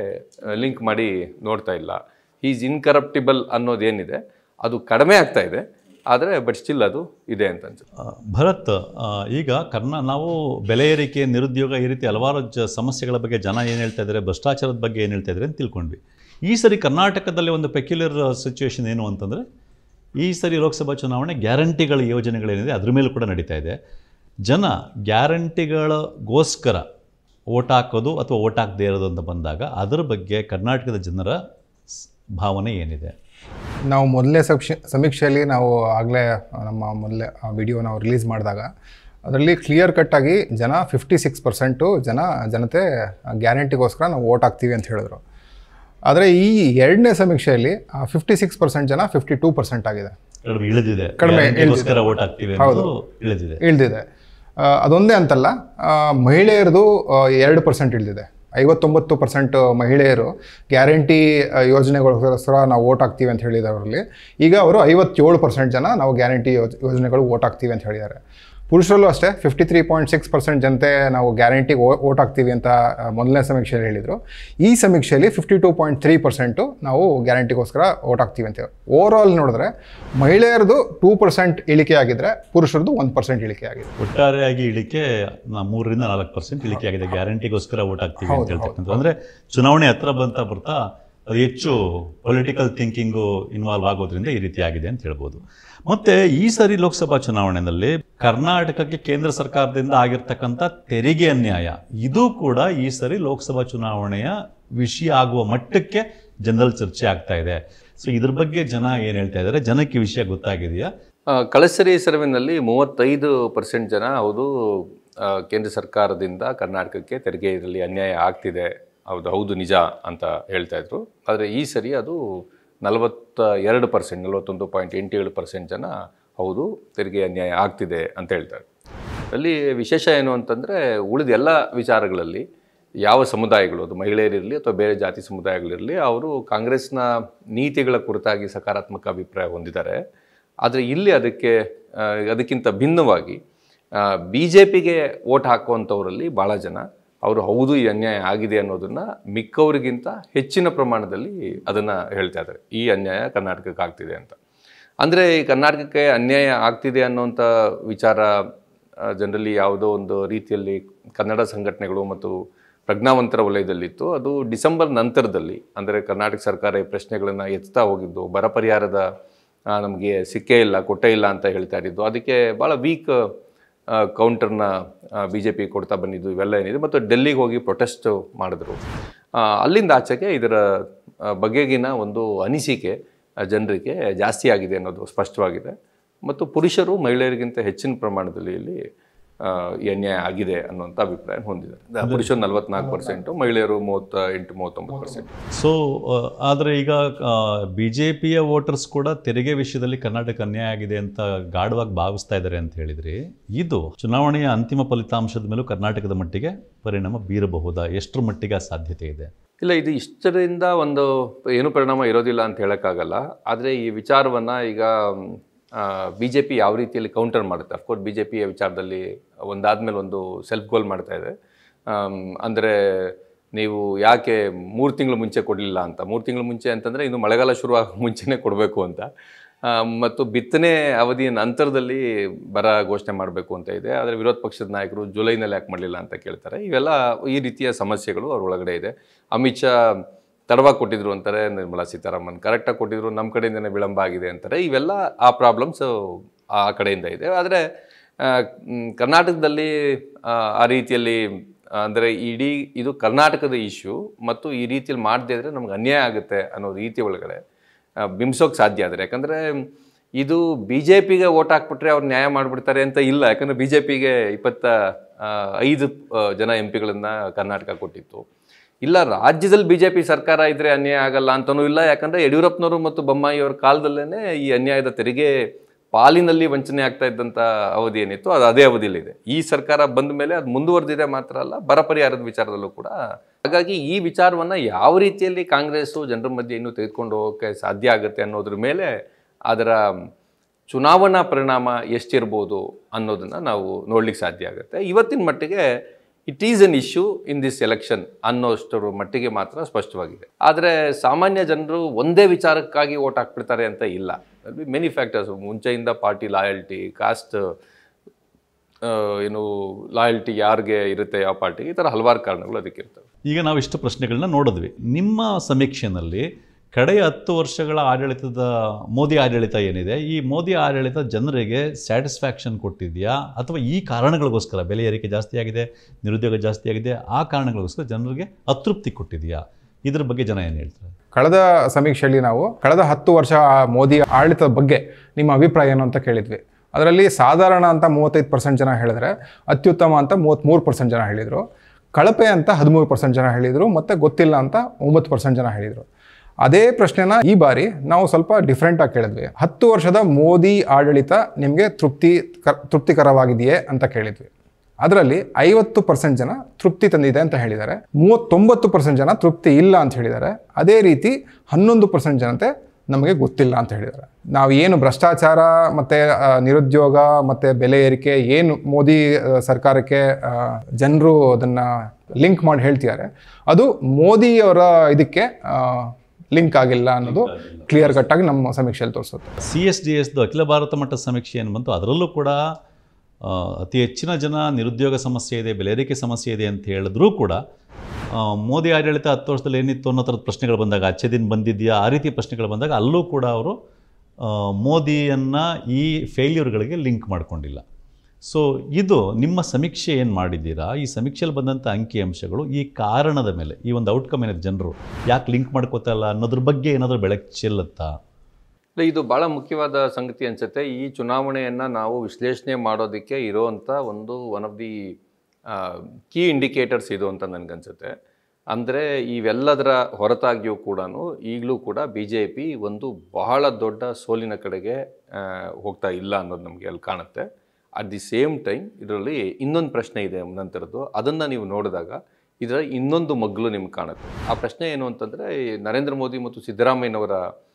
[SPEAKER 3] ಲಿಂಕ್ ಮಾಡಿ ನೋಡ್ತಾ ಇಲ್ಲ ಈಸ್ ಇನ್ಕರಪ್ಟಿಬಲ್ ಅನ್ನೋದೇನಿದೆ ಅದು ಕಡಿಮೆ ಆಗ್ತಾ ಇದೆ ಆದರೆ ಬಟ್ ಸ್ಟಿಲ್
[SPEAKER 1] ಅದು ಇದೆ ಅಂತ ಅನ್ಸುತ್ತೆ ಭರತ್ ಈಗ ಕರ್ನಾ ನಾವು ಬೆಲೆ ಏರಿಕೆ ನಿರುದ್ಯೋಗ ಈ ರೀತಿ ಹಲವಾರು ಜ ಸಮಸ್ಯೆಗಳ ಬಗ್ಗೆ ಜನ ಏನು ಹೇಳ್ತಾ ಇದ್ದಾರೆ ಭ್ರಷ್ಟಾಚಾರದ ಬಗ್ಗೆ ಏನು ಹೇಳ್ತಾ ಇದ್ದಾರೆ ಅಂತ ತಿಳ್ಕೊಂಡ್ವಿ ಈ ಸರಿ ಕರ್ನಾಟಕದಲ್ಲಿ ಒಂದು ಪೆಕ್ಯುಲರ್ ಸಿಚುವೇಷನ್ ಏನು ಅಂತಂದರೆ ಈ ಸರಿ ಲೋಕಸಭಾ ಚುನಾವಣೆ ಗ್ಯಾರಂಟಿಗಳ ಯೋಜನೆಗಳೇನಿದೆ ಅದ್ರ ಮೇಲೆ ಕೂಡ ನಡೀತಾ ಇದೆ ಜನ ಗ್ಯಾರಂಟಿಗಳಗೋಸ್ಕರ ಓಟ್ ಹಾಕೋದು ಅಥವಾ ಓಟ್ ಹಾಕದೇ ಇರೋದು ಅಂತ ಬಂದಾಗ ಅದರ ಬಗ್ಗೆ ಕರ್ನಾಟಕದ ಜನರ ಭಾವನೆ ಏನಿದೆ
[SPEAKER 2] ನಾವು ಮೊದಲೇ ಸಕ್ಷ ಸಮೀಕ್ಷೆಯಲ್ಲಿ ನಾವು ಆಗಲೇ ನಮ್ಮ ಮೊದಲೇ ವಿಡಿಯೋ ನಾವು ರಿಲೀಸ್ ಮಾಡಿದಾಗ ಅದರಲ್ಲಿ ಕ್ಲಿಯರ್ ಕಟ್ಟಾಗಿ ಜನ ಫಿಫ್ಟಿ ಸಿಕ್ಸ್ ಪರ್ಸೆಂಟು ಜನ ಜನತೆ ಗ್ಯಾರಂಟಿಗೋಸ್ಕರ ನಾವು ಓಟ್ ಹಾಕ್ತೀವಿ ಅಂತ ಹೇಳಿದ್ರು ಆದರೆ ಈ ಎರಡನೇ ಸಮೀಕ್ಷೆಯಲ್ಲಿ ಫಿಫ್ಟಿ ಸಿಕ್ಸ್ ಪರ್ಸೆಂಟ್ ಜನ ಫಿಫ್ಟಿ ಟೂ ಪರ್ಸೆಂಟ್ ಆಗಿದೆ
[SPEAKER 1] ಕಡಿಮೆ ಹೌದು ಇಳಿದಿದೆ ಇಳಿದಿದೆ
[SPEAKER 2] ಅದೊಂದೇ ಅಂತಲ್ಲ ಮಹಿಳೆಯರದು ಎರಡು ಪರ್ಸೆಂಟ್ ಇಳಿದಿದೆ ಐವತ್ತೊಂಬತ್ತು ಪರ್ಸೆಂಟ್ ಮಹಿಳೆಯರು ಗ್ಯಾರಂಟಿ ಯೋಜನೆಗಳಿಗೋಸ್ಕರ ನಾವು ಓಟ್ ಹಾಕ್ತೀವಿ ಅಂತ ಅವರಲ್ಲಿ ಈಗ ಅವರು ಐವತ್ತೇಳು ಪರ್ಸೆಂಟ್ ಜನ ನಾವು ಗ್ಯಾರಂಟಿ ಯೋಜನೆಗಳು ಓಟ್ ಹಾಕ್ತೀವಿ ಅಂತ ಹೇಳಿದ್ದಾರೆ ಪುರುಷರಲ್ಲೂ ಅಷ್ಟೇ fifty three point six percent ಜನತೆ ನಾವು ಗ್ಯಾರಂಟಿಗೆ ಓಟ್ ಹಾಕ್ತೀವಿ ಅಂತ ಮೊದಲನೇ ಸಮೀಕ್ಷೆಯಲ್ಲಿ ಹೇಳಿದರು ಈ ಸಮೀಕ್ಷೆಯಲ್ಲಿ fifty two point three percent ನಾವು ಗ್ಯಾರಂಟಿಗೋಸ್ಕರ ಓಟ್ ಹಾಕ್ತೀವಿ ಅಂತೇವೆ ಓವರ್ ಆಲ್ ನೋಡಿದ್ರೆ ಮಹಿಳೆಯರದು ಟೂ ಪರ್ಸೆಂಟ್ ಇಳಿಕೆ ಆಗಿದ್ರೆ ಪುರುಷರದು ಒಂದು ಪರ್ಸೆಂಟ್ ಇಳಿಕೆ ಆಗಿದೆ
[SPEAKER 1] ಒಟ್ಟಾರೆಯಾಗಿ ಇಳಿಕೆ ಮೂರರಿಂದ ನಾಲ್ಕು ಪರ್ಸೆಂಟ್ ಇಳಿಕೆ ಆಗಿದೆ ಗ್ಯಾರಂಟಿಗೋಸ್ಕರ ಓಟ್ ಹಾಕ್ತೀವಿ ಅಂತ ಹೇಳ್ತಕ್ಕಂಥದ್ದು ಅಂದರೆ ಚುನಾವಣೆ ಹತ್ರ ಬಂತ ಬರ್ತಾ ಅದು ಹೆಚ್ಚು ಪೊಲಿಟಿಕಲ್ ಥಿಂಕಿಂಗು ಇನ್ವಾಲ್ವ್ ಆಗೋದ್ರಿಂದ ಈ ರೀತಿಯಾಗಿದೆ ಅಂತ ಹೇಳ್ಬೋದು ಮತ್ತು ಈ ಸರಿ ಲೋಕಸಭಾ ಚುನಾವಣೆಯಲ್ಲಿ ಕರ್ನಾಟಕಕ್ಕೆ ಕೇಂದ್ರ ಸರ್ಕಾರದಿಂದ ಆಗಿರ್ತಕ್ಕಂಥ ತೆರಿಗೆ ಅನ್ಯಾಯ ಇದು ಕೂಡ ಈ ಸರಿ ಲೋಕಸಭಾ ಚುನಾವಣೆಯ ವಿಷಯ ಆಗುವ ಮಟ್ಟಕ್ಕೆ ಜನರಲ್ ಚರ್ಚೆ ಆಗ್ತಾ ಇದೆ ಸೊ ಇದ್ರ ಬಗ್ಗೆ ಜನ ಏನು ಹೇಳ್ತಾ ಇದ್ದಾರೆ ಜನಕ್ಕೆ ವಿಷಯ ಗೊತ್ತಾಗಿದೆಯಾ ಕಳಸರಿ
[SPEAKER 3] ಸರ್ವೆನಲ್ಲಿ ಮೂವತ್ತೈದು ಪರ್ಸೆಂಟ್ ಜನ ಹೌದು ಕೇಂದ್ರ ಸರ್ಕಾರದಿಂದ ಕರ್ನಾಟಕಕ್ಕೆ ತೆರಿಗೆ ಇರಲಿ ಅನ್ಯಾಯ ಆಗ್ತಿದೆ ಹೌದು ಹೌದು ನಿಜ ಅಂತ ಹೇಳ್ತಾ ಇದ್ರು ಆದರೆ ಈ ಸರಿ ಅದು ನಲವತ್ತ ಎರಡು ಪರ್ಸೆಂಟ್ ನಲವತ್ತೊಂದು ಪಾಯಿಂಟ್ ಏಳು ಪರ್ಸೆಂಟ್ ಜನ ಹೌದು ತೆರಿಗೆ ಅನ್ಯಾಯ ಆಗ್ತಿದೆ ಅಂತ ಹೇಳ್ತಾರೆ ಅಲ್ಲಿ ವಿಶೇಷ ಏನು ಅಂತಂದರೆ ಉಳಿದ ಎಲ್ಲ ವಿಚಾರಗಳಲ್ಲಿ ಯಾವ ಸಮುದಾಯಗಳು ಅದು ಮಹಿಳೆಯರಿರಲಿ ಅಥವಾ ಬೇರೆ ಜಾತಿ ಸಮುದಾಯಗಳಿರಲಿ ಅವರು ಕಾಂಗ್ರೆಸ್ನ ನೀತಿಗಳ ಕುರಿತಾಗಿ ಸಕಾರಾತ್ಮಕ ಅಭಿಪ್ರಾಯ ಹೊಂದಿದ್ದಾರೆ ಆದರೆ ಇಲ್ಲಿ ಅದಕ್ಕೆ ಅದಕ್ಕಿಂತ ಭಿನ್ನವಾಗಿ ಬಿ ಜೆ ಪಿಗೆ ಓಟ್ ಹಾಕುವಂಥವರಲ್ಲಿ ಭಾಳ ಜನ ಅವರು ಹೌದು ಈ ಅನ್ಯಾಯ ಆಗಿದೆ ಅನ್ನೋದನ್ನು ಮಿಕ್ಕವರಿಗಿಂತ ಹೆಚ್ಚಿನ ಪ್ರಮಾಣದಲ್ಲಿ ಅದನ್ನು ಹೇಳ್ತಾ ಇದ್ದಾರೆ ಈ ಅನ್ಯಾಯ ಕರ್ನಾಟಕಕ್ಕೆ ಆಗ್ತಿದೆ ಅಂತ ಅಂದರೆ ಈ ಕರ್ನಾಟಕಕ್ಕೆ ಅನ್ಯಾಯ ಆಗ್ತಿದೆ ಅನ್ನೋಂಥ ವಿಚಾರ ಜನರಲಿ ಯಾವುದೋ ಒಂದು ರೀತಿಯಲ್ಲಿ ಕನ್ನಡ ಸಂಘಟನೆಗಳು ಮತ್ತು ಪ್ರಜ್ಞಾವಂತರ ವಲಯದಲ್ಲಿತ್ತು ಅದು ಡಿಸೆಂಬರ್ ನಂತರದಲ್ಲಿ ಅಂದರೆ ಕರ್ನಾಟಕ ಸರ್ಕಾರ ಈ ಪ್ರಶ್ನೆಗಳನ್ನು ಎತ್ತಾ ಹೋಗಿದ್ದು ಬರ ಪರಿಹಾರದ ನಮಗೆ ಸಿಕ್ಕೇ ಇಲ್ಲ ಕೊಟ್ಟೇ ಇಲ್ಲ ಅಂತ ಹೇಳ್ತಾ ಇದ್ದಿದ್ದು ಅದಕ್ಕೆ ಭಾಳ ವೀಕ್ ಕೌಂಟರ್ನ ಬಿ ಜೆ ಪಿ ಕೊಡ್ತಾ ಬಂದಿದ್ದು ಇವೆಲ್ಲ ಏನಿದೆ ಮತ್ತು ಡೆಲ್ಲಿಗೆ ಹೋಗಿ ಪ್ರೊಟೆಸ್ಟ್ ಮಾಡಿದ್ರು ಅಲ್ಲಿಂದ ಆಚೆಗೆ ಇದರ ಬಗೆಗಿನ ಒಂದು ಅನಿಸಿಕೆ ಜನರಿಗೆ ಜಾಸ್ತಿ ಆಗಿದೆ ಅನ್ನೋದು ಸ್ಪಷ್ಟವಾಗಿದೆ ಮತ್ತು ಪುರುಷರು ಮಹಿಳೆಯರಿಗಿಂತ ಹೆಚ್ಚಿನ ಪ್ರಮಾಣದಲ್ಲಿ ಇಲ್ಲಿ ಎಣ್ಣೆ ಆಗಿದೆ ಅನ್ನುವಂಥ ಅಭಿಪ್ರಾಯ ಹೊಂದಿದ್ದಾರೆ ಪುರುಷರು ನಲವತ್ನಾಲ್ಕು ಪರ್ಸೆಂಟು ಮಹಿಳೆಯರು ಮೂವತ್ತ ಎಂಟು ಮೂವತ್ತೊಂಬತ್ತು ಪರ್ಸೆಂಟ್
[SPEAKER 1] ಸೊ ಆದರೆ ಈಗ ಬಿ ಜೆ ಪಿಯ ವೋಟರ್ಸ್ ಕೂಡ ತೆರಿಗೆ ವಿಷಯದಲ್ಲಿ ಕರ್ನಾಟಕ ಅನ್ಯಾಯ ಆಗಿದೆ ಅಂತ ಗಾಢವಾಗಿ ಭಾವಿಸ್ತಾ ಇದ್ದಾರೆ ಅಂತ ಹೇಳಿದ್ರಿ ಇದು ಚುನಾವಣೆಯ ಅಂತಿಮ ಫಲಿತಾಂಶದ ಮೇಲೂ ಕರ್ನಾಟಕದ ಮಟ್ಟಿಗೆ ಪರಿಣಾಮ ಬೀರಬಹುದಾ ಎಷ್ಟರ ಮಟ್ಟಿಗೆ ಸಾಧ್ಯತೆ ಇದೆ
[SPEAKER 3] ಇಲ್ಲ ಇದು ಇಷ್ಟರಿಂದ ಒಂದು ಏನು ಪರಿಣಾಮ ಇರೋದಿಲ್ಲ ಅಂತ ಹೇಳೋಕ್ಕಾಗಲ್ಲ ಆದರೆ ಈ ವಿಚಾರವನ್ನು ಈಗ ಬಿ ಜೆ ಪಿ ಯಾವ ರೀತಿಯಲ್ಲಿ ಕೌಂಟರ್ ಮಾಡುತ್ತೆ ಅಫ್ಕೋರ್ಸ್ ಬಿ ಜೆ ಪಿಯ ವಿಚಾರದಲ್ಲಿ ಮೇಲೆ ಒಂದು ಸೆಲ್ಫ್ ಗೋಲ್ ಮಾಡ್ತಾ ಇದೆ ಅಂದರೆ ನೀವು ಯಾಕೆ ಮೂರು ತಿಂಗಳು ಮುಂಚೆ ಕೊಡಲಿಲ್ಲ ಅಂತ ಮೂರು ತಿಂಗಳು ಮುಂಚೆ ಅಂತಂದರೆ ಇನ್ನು ಮಳೆಗಾಲ ಶುರುವಾಗ *laughs* ಮುಂಚೆನೇ ಕೊಡಬೇಕು ಅಂತ ಮತ್ತು ಬಿತ್ತನೆ ಅವಧಿಯ ನಂತರದಲ್ಲಿ ಬರ ಘೋಷಣೆ ಮಾಡಬೇಕು ಅಂತ ಇದೆ ಆದರೆ ವಿರೋಧ ಪಕ್ಷದ ನಾಯಕರು ಜುಲೈನಲ್ಲಿ ಯಾಕೆ ಮಾಡಲಿಲ್ಲ ಅಂತ ಕೇಳ್ತಾರೆ ಇವೆಲ್ಲ ಈ ರೀತಿಯ ಸಮಸ್ಯೆಗಳು ಅವರೊಳಗಡೆ ಇದೆ ಅಮಿತ್ ಶಾ ತಡವಾಗಿ ಕೊಟ್ಟಿದ್ರು ಅಂತಾರೆ ನಿರ್ಮಲಾ ಸೀತಾರಾಮನ್ ಕರೆಕ್ಟಾಗಿ ಕೊಟ್ಟಿದ್ರು ನಮ್ಮ ಕಡೆಯಿಂದನೇ ವಿಳಂಬ ಆಗಿದೆ ಅಂತಾರೆ ಇವೆಲ್ಲ ಆ ಪ್ರಾಬ್ಲಮ್ಸ್ ಆ ಕಡೆಯಿಂದ ಇದೆ ಆದರೆ ಕರ್ನಾಟಕದಲ್ಲಿ ಆ ರೀತಿಯಲ್ಲಿ ಅಂದರೆ ಇಡೀ ಇದು ಕರ್ನಾಟಕದ ಇಶ್ಯೂ ಮತ್ತು ಈ ರೀತಿಯಲ್ಲಿ ಮಾಡದೆ ಇದ್ದರೆ ನಮ್ಗೆ ಅನ್ಯಾಯ ಆಗುತ್ತೆ ಅನ್ನೋ ರೀತಿ ಒಳಗಡೆ ಬಿಂಬಿಸೋಕೆ ಸಾಧ್ಯ ಆದರೆ ಯಾಕಂದರೆ ಇದು ಬಿ ಜೆ ಪಿಗೆ ಓಟ್ ಹಾಕ್ಬಿಟ್ರೆ ಅವ್ರು ನ್ಯಾಯ ಮಾಡಿಬಿಡ್ತಾರೆ ಅಂತ ಇಲ್ಲ ಯಾಕಂದರೆ ಬಿ ಜೆ ಪಿಗೆ ಇಪ್ಪತ್ತ ಐದು ಜನ ಎಂ ಪಿಗಳನ್ನು ಕರ್ನಾಟಕ ಕೊಟ್ಟಿತ್ತು ಇಲ್ಲ ರಾಜ್ಯದಲ್ಲಿ ಬಿ ಜೆ ಪಿ ಸರ್ಕಾರ ಇದ್ರೆ ಅನ್ಯಾಯ ಆಗಲ್ಲ ಅಂತನೂ ಇಲ್ಲ ಯಾಕಂದರೆ ಯಡಿಯೂರಪ್ಪನವರು ಮತ್ತು ಅವ್ರ ಕಾಲದಲ್ಲೇ ಈ ಅನ್ಯಾಯದ ತೆರಿಗೆ ಪಾಲಿನಲ್ಲಿ ವಂಚನೆ ಆಗ್ತಾ ಇದ್ದಂಥ ಅವಧಿ ಏನಿತ್ತು ಅದು ಅದೇ ಅವಧಿಯಲ್ಲಿದೆ ಈ ಸರ್ಕಾರ ಬಂದ ಮೇಲೆ ಅದು ಮುಂದುವರೆದಿದೆ ಮಾತ್ರ ಅಲ್ಲ ಬರ ಪರಿಹಾರದ ವಿಚಾರದಲ್ಲೂ ಕೂಡ ಹಾಗಾಗಿ ಈ ವಿಚಾರವನ್ನು ಯಾವ ರೀತಿಯಲ್ಲಿ ಕಾಂಗ್ರೆಸ್ಸು ಜನರ ಮಧ್ಯೆ ಇನ್ನೂ ತೆಗೆದುಕೊಂಡು ಹೋಗೋಕ್ಕೆ ಸಾಧ್ಯ ಆಗುತ್ತೆ ಅನ್ನೋದ್ರ ಮೇಲೆ ಅದರ ಚುನಾವಣಾ ಪರಿಣಾಮ ಎಷ್ಟಿರ್ಬೋದು ಅನ್ನೋದನ್ನು ನಾವು ನೋಡ್ಲಿಕ್ಕೆ ಸಾಧ್ಯ ಆಗುತ್ತೆ ಇವತ್ತಿನ ಮಟ್ಟಿಗೆ it is an issue in this election ಅನ್ನೋಷ್ಟರ ಮಟ್ಟಿಗೆ ಮಾತ್ರ ಸ್ಪಷ್ಟವಾಗಿದೆ ಆದರೆ ಸಾಮಾನ್ಯ ಜನರು ಒಂದೇ ವಿಚಾರಕ್ಕಾಗಿ ಓಟ್ ಹಾಕ್ಬಿಡ್ತಾರೆ ಅಂತ ಇಲ್ಲ ಮೆನಿ ಫ್ಯಾಕ್ಟರ್ಸ್ ಮುಂಚೆಯಿಂದ ಪಾರ್ಟಿ ಲಾಯಲ್ಟಿ ಕಾಸ್ಟ್ ಏನು ಲಾಯಲ್ಟಿ ಯಾರಿಗೆ ಇರುತ್ತೆ ಯಾವ ಪಾರ್ಟಿಗೆ ಈ ಥರ ಹಲವಾರು ಕಾರಣಗಳು ಅದಕ್ಕೆ ಇರ್ತವೆ
[SPEAKER 1] ಈಗ ನಾವು ಇಷ್ಟು ಪ್ರಶ್ನೆಗಳನ್ನ ನೋಡಿದ್ವಿ ನಿಮ್ಮ ಸಮೀಕ್ಷೆನಲ್ಲಿ ಕಡೆಯ ಹತ್ತು ವರ್ಷಗಳ ಆಡಳಿತದ ಮೋದಿ ಆಡಳಿತ ಏನಿದೆ ಈ ಮೋದಿ ಆಡಳಿತ ಜನರಿಗೆ ಸ್ಯಾಟಿಸ್ಫ್ಯಾಕ್ಷನ್ ಕೊಟ್ಟಿದೆಯಾ ಅಥವಾ ಈ ಕಾರಣಗಳಿಗೋಸ್ಕರ ಬೆಲೆ ಏರಿಕೆ ಜಾಸ್ತಿ ಆಗಿದೆ ನಿರುದ್ಯೋಗ ಜಾಸ್ತಿ ಆಗಿದೆ ಆ ಕಾರಣಗಳಿಗೋಸ್ಕರ ಜನರಿಗೆ ಅತೃಪ್ತಿ ಕೊಟ್ಟಿದೆಯಾ ಇದ್ರ ಬಗ್ಗೆ ಜನ ಏನು ಹೇಳ್ತಾರೆ
[SPEAKER 2] ಕಳೆದ ಸಮೀಕ್ಷೆಯಲ್ಲಿ ನಾವು ಕಳೆದ ಹತ್ತು ವರ್ಷ ಮೋದಿ ಆಡಳಿತದ ಬಗ್ಗೆ ನಿಮ್ಮ ಅಭಿಪ್ರಾಯ ಏನು ಅಂತ ಕೇಳಿದ್ವಿ ಅದರಲ್ಲಿ ಸಾಧಾರಣ ಅಂತ ಮೂವತ್ತೈದು ಪರ್ಸೆಂಟ್ ಜನ ಹೇಳಿದ್ರೆ ಅತ್ಯುತ್ತಮ ಅಂತ ಮೂವತ್ತ್ಮೂರು ಪರ್ಸೆಂಟ್ ಜನ ಹೇಳಿದರು ಕಳಪೆ ಅಂತ ಹದಿಮೂರು ಪರ್ಸೆಂಟ್ ಜನ ಹೇಳಿದರು ಮತ್ತು ಗೊತ್ತಿಲ್ಲ ಅಂತ ಒಂಬತ್ತು ಪರ್ಸೆಂಟ್ ಜನ ಹೇಳಿದರು ಅದೇ ಪ್ರಶ್ನೆನ ಈ ಬಾರಿ ನಾವು ಸ್ವಲ್ಪ ಡಿಫ್ರೆಂಟ್ ಆಗಿ ಕೇಳಿದ್ವಿ ಹತ್ತು ವರ್ಷದ ಮೋದಿ ಆಡಳಿತ ನಿಮಗೆ ತೃಪ್ತಿ ತೃಪ್ತಿಕರವಾಗಿದೆಯೇ ಅಂತ ಕೇಳಿದ್ವಿ ಅದರಲ್ಲಿ ಐವತ್ತು ಪರ್ಸೆಂಟ್ ಜನ ತೃಪ್ತಿ ತಂದಿದೆ ಅಂತ ಹೇಳಿದ್ದಾರೆ ಮೂವತ್ತೊಂಬತ್ತು ಪರ್ಸೆಂಟ್ ಜನ ತೃಪ್ತಿ ಇಲ್ಲ ಅಂತ ಹೇಳಿದ್ದಾರೆ ಅದೇ ರೀತಿ ಹನ್ನೊಂದು ಪರ್ಸೆಂಟ್ ಜನತೆ ನಮಗೆ ಗೊತ್ತಿಲ್ಲ ಅಂತ ಹೇಳಿದ್ದಾರೆ ನಾವು ಏನು ಭ್ರಷ್ಟಾಚಾರ ಮತ್ತು ನಿರುದ್ಯೋಗ ಮತ್ತು ಬೆಲೆ ಏರಿಕೆ ಏನು ಮೋದಿ ಸರ್ಕಾರಕ್ಕೆ ಜನರು ಅದನ್ನು ಲಿಂಕ್ ಮಾಡಿ ಹೇಳ್ತಿದ್ದಾರೆ ಅದು ಮೋದಿಯವರ ಇದಕ್ಕೆ ಲಿಂಕ್ ಆಗಿಲ್ಲ ಅನ್ನೋದು ಕ್ಲಿಯರ್ ಕಟ್ಟಾಗಿ ನಮ್ಮ ಸಮೀಕ್ಷೆಯಲ್ಲಿ ತೋರಿಸುತ್ತೆ
[SPEAKER 1] ಸಿ ಎಸ್ ಡಿ ಎಸ್ದು ಅಖಿಲ ಭಾರತ ಮಟ್ಟದ ಸಮೀಕ್ಷೆ ಏನು ಬಂತು ಅದರಲ್ಲೂ ಕೂಡ ಅತಿ ಹೆಚ್ಚಿನ ಜನ ನಿರುದ್ಯೋಗ ಸಮಸ್ಯೆ ಇದೆ ಬೆಲೆರಿಕೆ ಸಮಸ್ಯೆ ಇದೆ ಅಂತ ಹೇಳಿದ್ರೂ ಕೂಡ ಮೋದಿ ಆಡಳಿತ ಹತ್ತು ವರ್ಷದಲ್ಲಿ ಏನಿತ್ತು ಅನ್ನೋ ಥರದ ಪ್ರಶ್ನೆಗಳು ಬಂದಾಗ ಅಚ್ಚದಿನ ದಿನ ಬಂದಿದೆಯಾ ಆ ರೀತಿ ಪ್ರಶ್ನೆಗಳು ಬಂದಾಗ ಅಲ್ಲೂ ಕೂಡ ಅವರು ಮೋದಿಯನ್ನು ಈ ಫೇಲ್ಯೂರ್ಗಳಿಗೆ ಲಿಂಕ್ ಮಾಡಿಕೊಂಡಿಲ್ಲ ಸೊ ಇದು ನಿಮ್ಮ ಸಮೀಕ್ಷೆ ಏನು ಮಾಡಿದ್ದೀರಾ ಈ ಸಮೀಕ್ಷೆಯಲ್ಲಿ ಬಂದಂಥ ಅಂಕಿಅಂಶಗಳು ಈ ಕಾರಣದ ಮೇಲೆ ಈ ಒಂದು ಔಟ್ಕಮ್ ಏನಿದೆ ಜನರು ಯಾಕೆ ಲಿಂಕ್ ಮಾಡ್ಕೋತಲ್ಲ ಅನ್ನೋದ್ರ ಬಗ್ಗೆ ಏನಾದರೂ ಬೆಳಕು ಚೆಲ್ಲುತ್ತಾ
[SPEAKER 3] ಇದು ಭಾಳ ಮುಖ್ಯವಾದ ಸಂಗತಿ ಅನಿಸುತ್ತೆ ಈ ಚುನಾವಣೆಯನ್ನು ನಾವು ವಿಶ್ಲೇಷಣೆ ಮಾಡೋದಕ್ಕೆ ಇರೋವಂಥ ಒಂದು one of the key indicators ಇದು ಅಂತ ನನಗನ್ಸುತ್ತೆ ಅಂದರೆ ಇವೆಲ್ಲದರ ಹೊರತಾಗಿಯೂ ಕೂಡ ಈಗಲೂ ಕೂಡ ಬಿ ಜೆ ಪಿ ಒಂದು ಬಹಳ ದೊಡ್ಡ ಸೋಲಿನ ಕಡೆಗೆ ಹೋಗ್ತಾ ಇಲ್ಲ ಅನ್ನೋದು ನಮಗೆ ಅಲ್ಲಿ ಕಾಣುತ್ತೆ ಅಟ್ ದಿ ಸೇಮ್ ಟೈಮ್ ಇದರಲ್ಲಿ ಇನ್ನೊಂದು ಪ್ರಶ್ನೆ ಇದೆ ನಂತರದ್ದು ಅದನ್ನು ನೀವು ನೋಡಿದಾಗ ಇದರ ಇನ್ನೊಂದು ಮಗ್ಗಲು ನಿಮ್ಗೆ ಕಾಣುತ್ತೆ ಆ ಪ್ರಶ್ನೆ ಏನು ಅಂತಂದರೆ ನರೇಂದ್ರ ಮೋದಿ ಮತ್ತು ಸಿದ್ದರಾಮಯ್ಯನವರ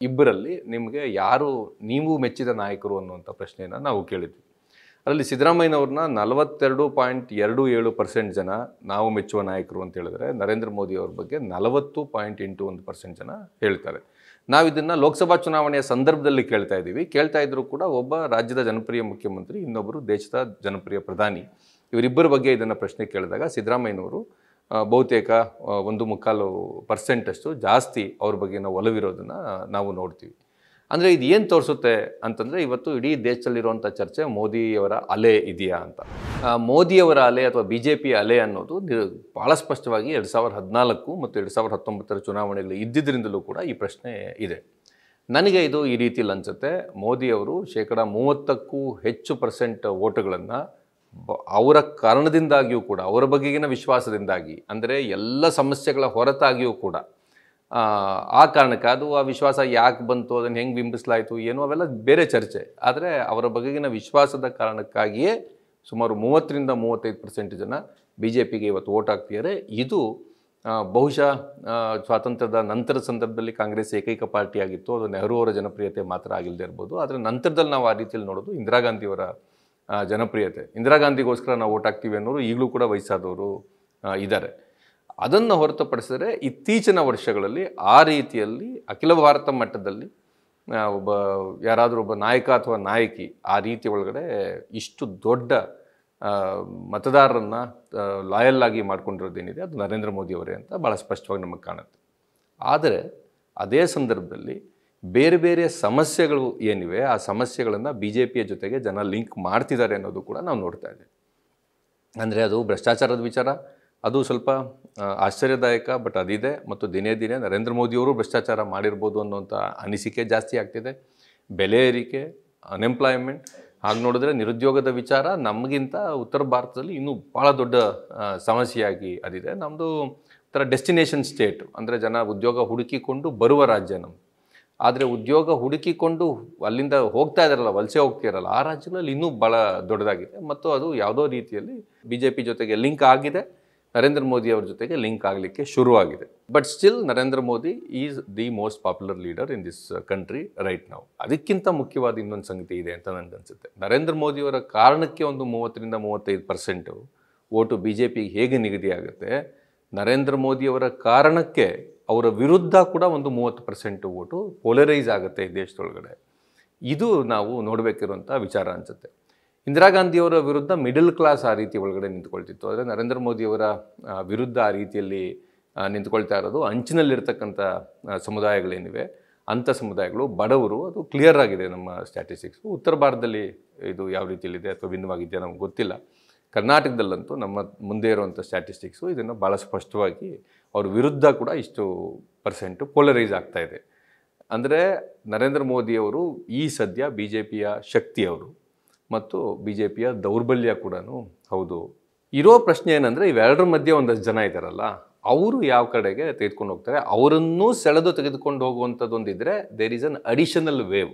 [SPEAKER 3] ಇಬ್ಬರಲ್ಲಿ ನಿಮಗೆ ಯಾರು ನೀವು ಮೆಚ್ಚಿದ ನಾಯಕರು ಅನ್ನುವಂಥ ಪ್ರಶ್ನೆಯನ್ನು ನಾವು ಕೇಳಿದ್ವಿ ಅದರಲ್ಲಿ ಸಿದ್ದರಾಮಯ್ಯನವ್ರನ್ನ ನಲವತ್ತೆರಡು ಪಾಯಿಂಟ್ ಎರಡು ಏಳು ಪರ್ಸೆಂಟ್ ಜನ ನಾವು ಮೆಚ್ಚುವ ನಾಯಕರು ಅಂತ ಹೇಳಿದ್ರೆ ನರೇಂದ್ರ ಮೋದಿ ಅವ್ರ ಬಗ್ಗೆ ನಲವತ್ತು ಪಾಯಿಂಟ್ ಎಂಟು ಒಂದು ಪರ್ಸೆಂಟ್ ಜನ ಹೇಳ್ತಾರೆ ನಾವು ಇದನ್ನು ಲೋಕಸಭಾ ಚುನಾವಣೆಯ ಸಂದರ್ಭದಲ್ಲಿ ಕೇಳ್ತಾ ಇದ್ದೀವಿ ಕೇಳ್ತಾ ಇದ್ದರೂ ಕೂಡ ಒಬ್ಬ ರಾಜ್ಯದ ಜನಪ್ರಿಯ ಮುಖ್ಯಮಂತ್ರಿ ಇನ್ನೊಬ್ಬರು ದೇಶದ ಜನಪ್ರಿಯ ಪ್ರಧಾನಿ ಇವರಿಬ್ಬರ ಬಗ್ಗೆ ಇದನ್ನು ಪ್ರಶ್ನೆ ಕೇಳಿದಾಗ ಸಿದ್ದರಾಮಯ್ಯನವರು ಬಹುತೇಕ ಒಂದು ಮುಕ್ಕಾಲು ಪರ್ಸೆಂಟಷ್ಟು ಜಾಸ್ತಿ ಅವ್ರ ಬಗ್ಗೆ ನಾವು ಒಲವಿರೋದನ್ನು ನಾವು ನೋಡ್ತೀವಿ ಅಂದರೆ ಇದು ಏನು ತೋರಿಸುತ್ತೆ ಅಂತಂದರೆ ಇವತ್ತು ಇಡೀ ದೇಶದಲ್ಲಿರುವಂಥ ಚರ್ಚೆ ಮೋದಿಯವರ ಅಲೆ ಇದೆಯಾ ಅಂತ ಮೋದಿಯವರ ಅಲೆ ಅಥವಾ ಬಿ ಜೆ ಪಿ ಅಲೆ ಅನ್ನೋದು ಭಾಳ ಸ್ಪಷ್ಟವಾಗಿ ಎರಡು ಸಾವಿರದ ಹದಿನಾಲ್ಕು ಮತ್ತು ಎರಡು ಸಾವಿರದ ಹತ್ತೊಂಬತ್ತರ ಚುನಾವಣೆಗಳು ಇದ್ದಿದ್ದರಿಂದಲೂ ಕೂಡ ಈ ಪ್ರಶ್ನೆ ಇದೆ ನನಗೆ ಇದು ಈ ರೀತಿಯಲ್ಲಿ ಅನಿಸುತ್ತೆ ಮೋದಿಯವರು ಶೇಕಡ ಮೂವತ್ತಕ್ಕೂ ಹೆಚ್ಚು ಪರ್ಸೆಂಟ್ ಓಟುಗಳನ್ನು ಅವರ ಕಾರಣದಿಂದಾಗಿಯೂ ಕೂಡ ಅವರ ಬಗೆಗಿನ ವಿಶ್ವಾಸದಿಂದಾಗಿ ಅಂದರೆ ಎಲ್ಲ ಸಮಸ್ಯೆಗಳ ಹೊರತಾಗಿಯೂ ಕೂಡ ಆ ಕಾರಣಕ್ಕೆ ಅದು ಆ ವಿಶ್ವಾಸ ಯಾಕೆ ಬಂತು ಅದನ್ನು ಹೆಂಗೆ ಬಿಂಬಿಸಲಾಯಿತು ಏನೋ ಅವೆಲ್ಲ ಬೇರೆ ಚರ್ಚೆ ಆದರೆ ಅವರ ಬಗೆಗಿನ ವಿಶ್ವಾಸದ ಕಾರಣಕ್ಕಾಗಿಯೇ ಸುಮಾರು ಮೂವತ್ತರಿಂದ ಮೂವತ್ತೈದು ಪರ್ಸೆಂಟ್ ಜನ ಬಿ ಜೆ ಪಿಗೆ ಇವತ್ತು ಓಟ್ ಹಾಕ್ತಿದ್ದಾರೆ ಇದು ಬಹುಶಃ ಸ್ವಾತಂತ್ರ್ಯದ ನಂತರದ ಸಂದರ್ಭದಲ್ಲಿ ಕಾಂಗ್ರೆಸ್ ಏಕೈಕ ಪಾರ್ಟಿಯಾಗಿತ್ತು ಅದು ನೆಹರು ಅವರ ಜನಪ್ರಿಯತೆ ಮಾತ್ರ ಆಗಿಲ್ಲದೆ ಇರ್ಬೋದು ಆದರೆ ನಂತರದಲ್ಲಿ ನಾವು ಆ ರೀತಿಯಲ್ಲಿ ನೋಡೋದು ಇಂದಿರಾ ಗಾಂಧಿಯವರ ಜನಪ್ರಿಯತೆ ಇಂದಿರಾ ಗಾಂಧಿಗೋಸ್ಕರ ನಾವು ಓಟ್ ಹಾಕ್ತೀವಿ ಅನ್ನೋರು ಈಗಲೂ ಕೂಡ ವಯಸ್ಸಾದವರು ಇದ್ದಾರೆ ಅದನ್ನು ಹೊರತುಪಡಿಸಿದರೆ ಇತ್ತೀಚಿನ ವರ್ಷಗಳಲ್ಲಿ ಆ ರೀತಿಯಲ್ಲಿ ಅಖಿಲ ಭಾರತ ಮಟ್ಟದಲ್ಲಿ ಒಬ್ಬ ಯಾರಾದರೂ ಒಬ್ಬ ನಾಯಕ ಅಥವಾ ನಾಯಕಿ ಆ ರೀತಿ ಒಳಗಡೆ ಇಷ್ಟು ದೊಡ್ಡ ಮತದಾರರನ್ನು ಲಾಯಲ್ ಆಗಿ ಮಾಡ್ಕೊಂಡಿರೋದೇನಿದೆ ಅದು ನರೇಂದ್ರ ಮೋದಿಯವರೇ ಅಂತ ಭಾಳ ಸ್ಪಷ್ಟವಾಗಿ ನಮಗೆ ಕಾಣುತ್ತೆ ಆದರೆ ಅದೇ ಸಂದರ್ಭದಲ್ಲಿ ಬೇರೆ ಬೇರೆ ಸಮಸ್ಯೆಗಳು ಏನಿವೆ ಆ ಸಮಸ್ಯೆಗಳನ್ನು ಬಿ ಜೆ ಪಿಯ ಜೊತೆಗೆ ಜನ ಲಿಂಕ್ ಮಾಡ್ತಿದ್ದಾರೆ ಅನ್ನೋದು ಕೂಡ ನಾವು ನೋಡ್ತಾ ಇದ್ದೇವೆ ಅಂದರೆ ಅದು ಭ್ರಷ್ಟಾಚಾರದ ವಿಚಾರ ಅದು ಸ್ವಲ್ಪ ಆಶ್ಚರ್ಯದಾಯಕ ಬಟ್ ಅದಿದೆ ಮತ್ತು ದಿನೇ ದಿನೇ ನರೇಂದ್ರ ಮೋದಿಯವರು ಭ್ರಷ್ಟಾಚಾರ ಮಾಡಿರ್ಬೋದು ಅನ್ನೋಂಥ ಅನಿಸಿಕೆ ಜಾಸ್ತಿ ಆಗ್ತಿದೆ ಬೆಲೆ ಏರಿಕೆ ಅನ್ಎಂಪ್ಲಾಯ್ಮೆಂಟ್ ಹಾಗೆ ನೋಡಿದ್ರೆ ನಿರುದ್ಯೋಗದ ವಿಚಾರ ನಮಗಿಂತ ಉತ್ತರ ಭಾರತದಲ್ಲಿ ಇನ್ನೂ ಭಾಳ ದೊಡ್ಡ ಸಮಸ್ಯೆಯಾಗಿ ಅದಿದೆ ನಮ್ಮದು ಒಂಥರ ಡೆಸ್ಟಿನೇಷನ್ ಸ್ಟೇಟ್ ಅಂದರೆ ಜನ ಉದ್ಯೋಗ ಹುಡುಕಿಕೊಂಡು ಬರುವ ರಾಜ್ಯ ನಮ್ಮ ಆದರೆ ಉದ್ಯೋಗ ಹುಡುಕಿಕೊಂಡು ಅಲ್ಲಿಂದ ಹೋಗ್ತಾ ಇದ್ದಾರಲ್ಲ ವಲಸೆ ಹೋಗ್ತಿರಲ್ಲ ಆ ರಾಜ್ಯಗಳಲ್ಲಿ ಇನ್ನೂ ಭಾಳ ದೊಡ್ಡದಾಗಿದೆ ಮತ್ತು ಅದು ಯಾವುದೋ ರೀತಿಯಲ್ಲಿ ಬಿ ಜೆ ಪಿ ಜೊತೆಗೆ ಲಿಂಕ್ ಆಗಿದೆ ನರೇಂದ್ರ ಮೋದಿ ಅವರ ಜೊತೆಗೆ ಲಿಂಕ್ ಆಗಲಿಕ್ಕೆ ಶುರುವಾಗಿದೆ but still Narendra Modi is the most popular leader in this country right ನಾವು ಅದಕ್ಕಿಂತ ಮುಖ್ಯವಾದ ಇನ್ನೊಂದು ಸಂಗತಿ ಇದೆ ಅಂತ ನನಗನ್ಸುತ್ತೆ ನರೇಂದ್ರ ಮೋದಿಯವರ ಕಾರಣಕ್ಕೆ ಒಂದು ಮೂವತ್ತರಿಂದ ಮೂವತ್ತೈದು ಪರ್ಸೆಂಟು ಓಟು ಬಿ ಜೆ ಪಿಗೆ ಹೇಗೆ ನಿಗದಿಯಾಗುತ್ತೆ ನರೇಂದ್ರ ಮೋದಿಯವರ ಕಾರಣಕ್ಕೆ ಅವರ ವಿರುದ್ಧ ಕೂಡ ಒಂದು ಮೂವತ್ತು ಪರ್ಸೆಂಟು ಓಟು ಪೋಲರೈಸ್ ಆಗುತ್ತೆ ದೇಶದೊಳಗಡೆ ಇದು ನಾವು ನೋಡಬೇಕಿರುವಂಥ ವಿಚಾರ ಅನಿಸುತ್ತೆ ಇಂದಿರಾ ಗಾಂಧಿಯವರ ವಿರುದ್ಧ ಮಿಡಲ್ ಕ್ಲಾಸ್ ಆ ರೀತಿ ಒಳಗಡೆ ನಿಂತ್ಕೊಳ್ತಿತ್ತು ಆದರೆ ನರೇಂದ್ರ ಮೋದಿಯವರ ವಿರುದ್ಧ ಆ ರೀತಿಯಲ್ಲಿ ನಿಂತ್ಕೊಳ್ತಾ ಇರೋದು ಅಂಚಿನಲ್ಲಿರ್ತಕ್ಕಂಥ ಸಮುದಾಯಗಳೇನಿವೆ ಅಂಥ ಸಮುದಾಯಗಳು ಬಡವರು ಅದು ಕ್ಲಿಯರ್ ಆಗಿದೆ ನಮ್ಮ ಸ್ಟ್ಯಾಟಿಸ್ಟಿಕ್ಸು ಉತ್ತರ ಭಾರತದಲ್ಲಿ ಇದು ಯಾವ ರೀತಿಯಲ್ಲಿದೆ ಅಥವಾ ಭಿನ್ನವಾಗಿದೆಯಾ ನಮ್ಗೆ ಗೊತ್ತಿಲ್ಲ ಕರ್ನಾಟಕದಲ್ಲಂತೂ ನಮ್ಮ ಮುಂದೆ ಇರುವಂಥ ಸ್ಟ್ಯಾಟಿಸ್ಟಿಕ್ಸು ಇದನ್ನು ಭಾಳ ಸ್ಪಷ್ಟವಾಗಿ ಅವ್ರ ವಿರುದ್ಧ ಕೂಡ ಇಷ್ಟು ಪರ್ಸೆಂಟು ಪೋಲರೈಸ್ ಆಗ್ತಾಯಿದೆ ಅಂದರೆ ನರೇಂದ್ರ ಮೋದಿಯವರು ಈ ಸದ್ಯ ಬಿ ಜೆ ಪಿಯ ಶಕ್ತಿಯವರು ಮತ್ತು ಬಿ ಜೆ ಪಿಯ ದೌರ್ಬಲ್ಯ ಕೂಡ ಹೌದು ಇರೋ ಪ್ರಶ್ನೆ ಏನಂದರೆ ಇವೆರಡರ ಮಧ್ಯೆ ಒಂದಷ್ಟು ಜನ ಇದ್ದಾರಲ್ಲ ಅವರು ಯಾವ ಕಡೆಗೆ ತೆಗೆದುಕೊಂಡು ಹೋಗ್ತಾರೆ ಅವರನ್ನೂ ಸೆಳೆದು ತೆಗೆದುಕೊಂಡು ಹೋಗುವಂಥದ್ದೊಂದಿದ್ದರೆ there is an additional wave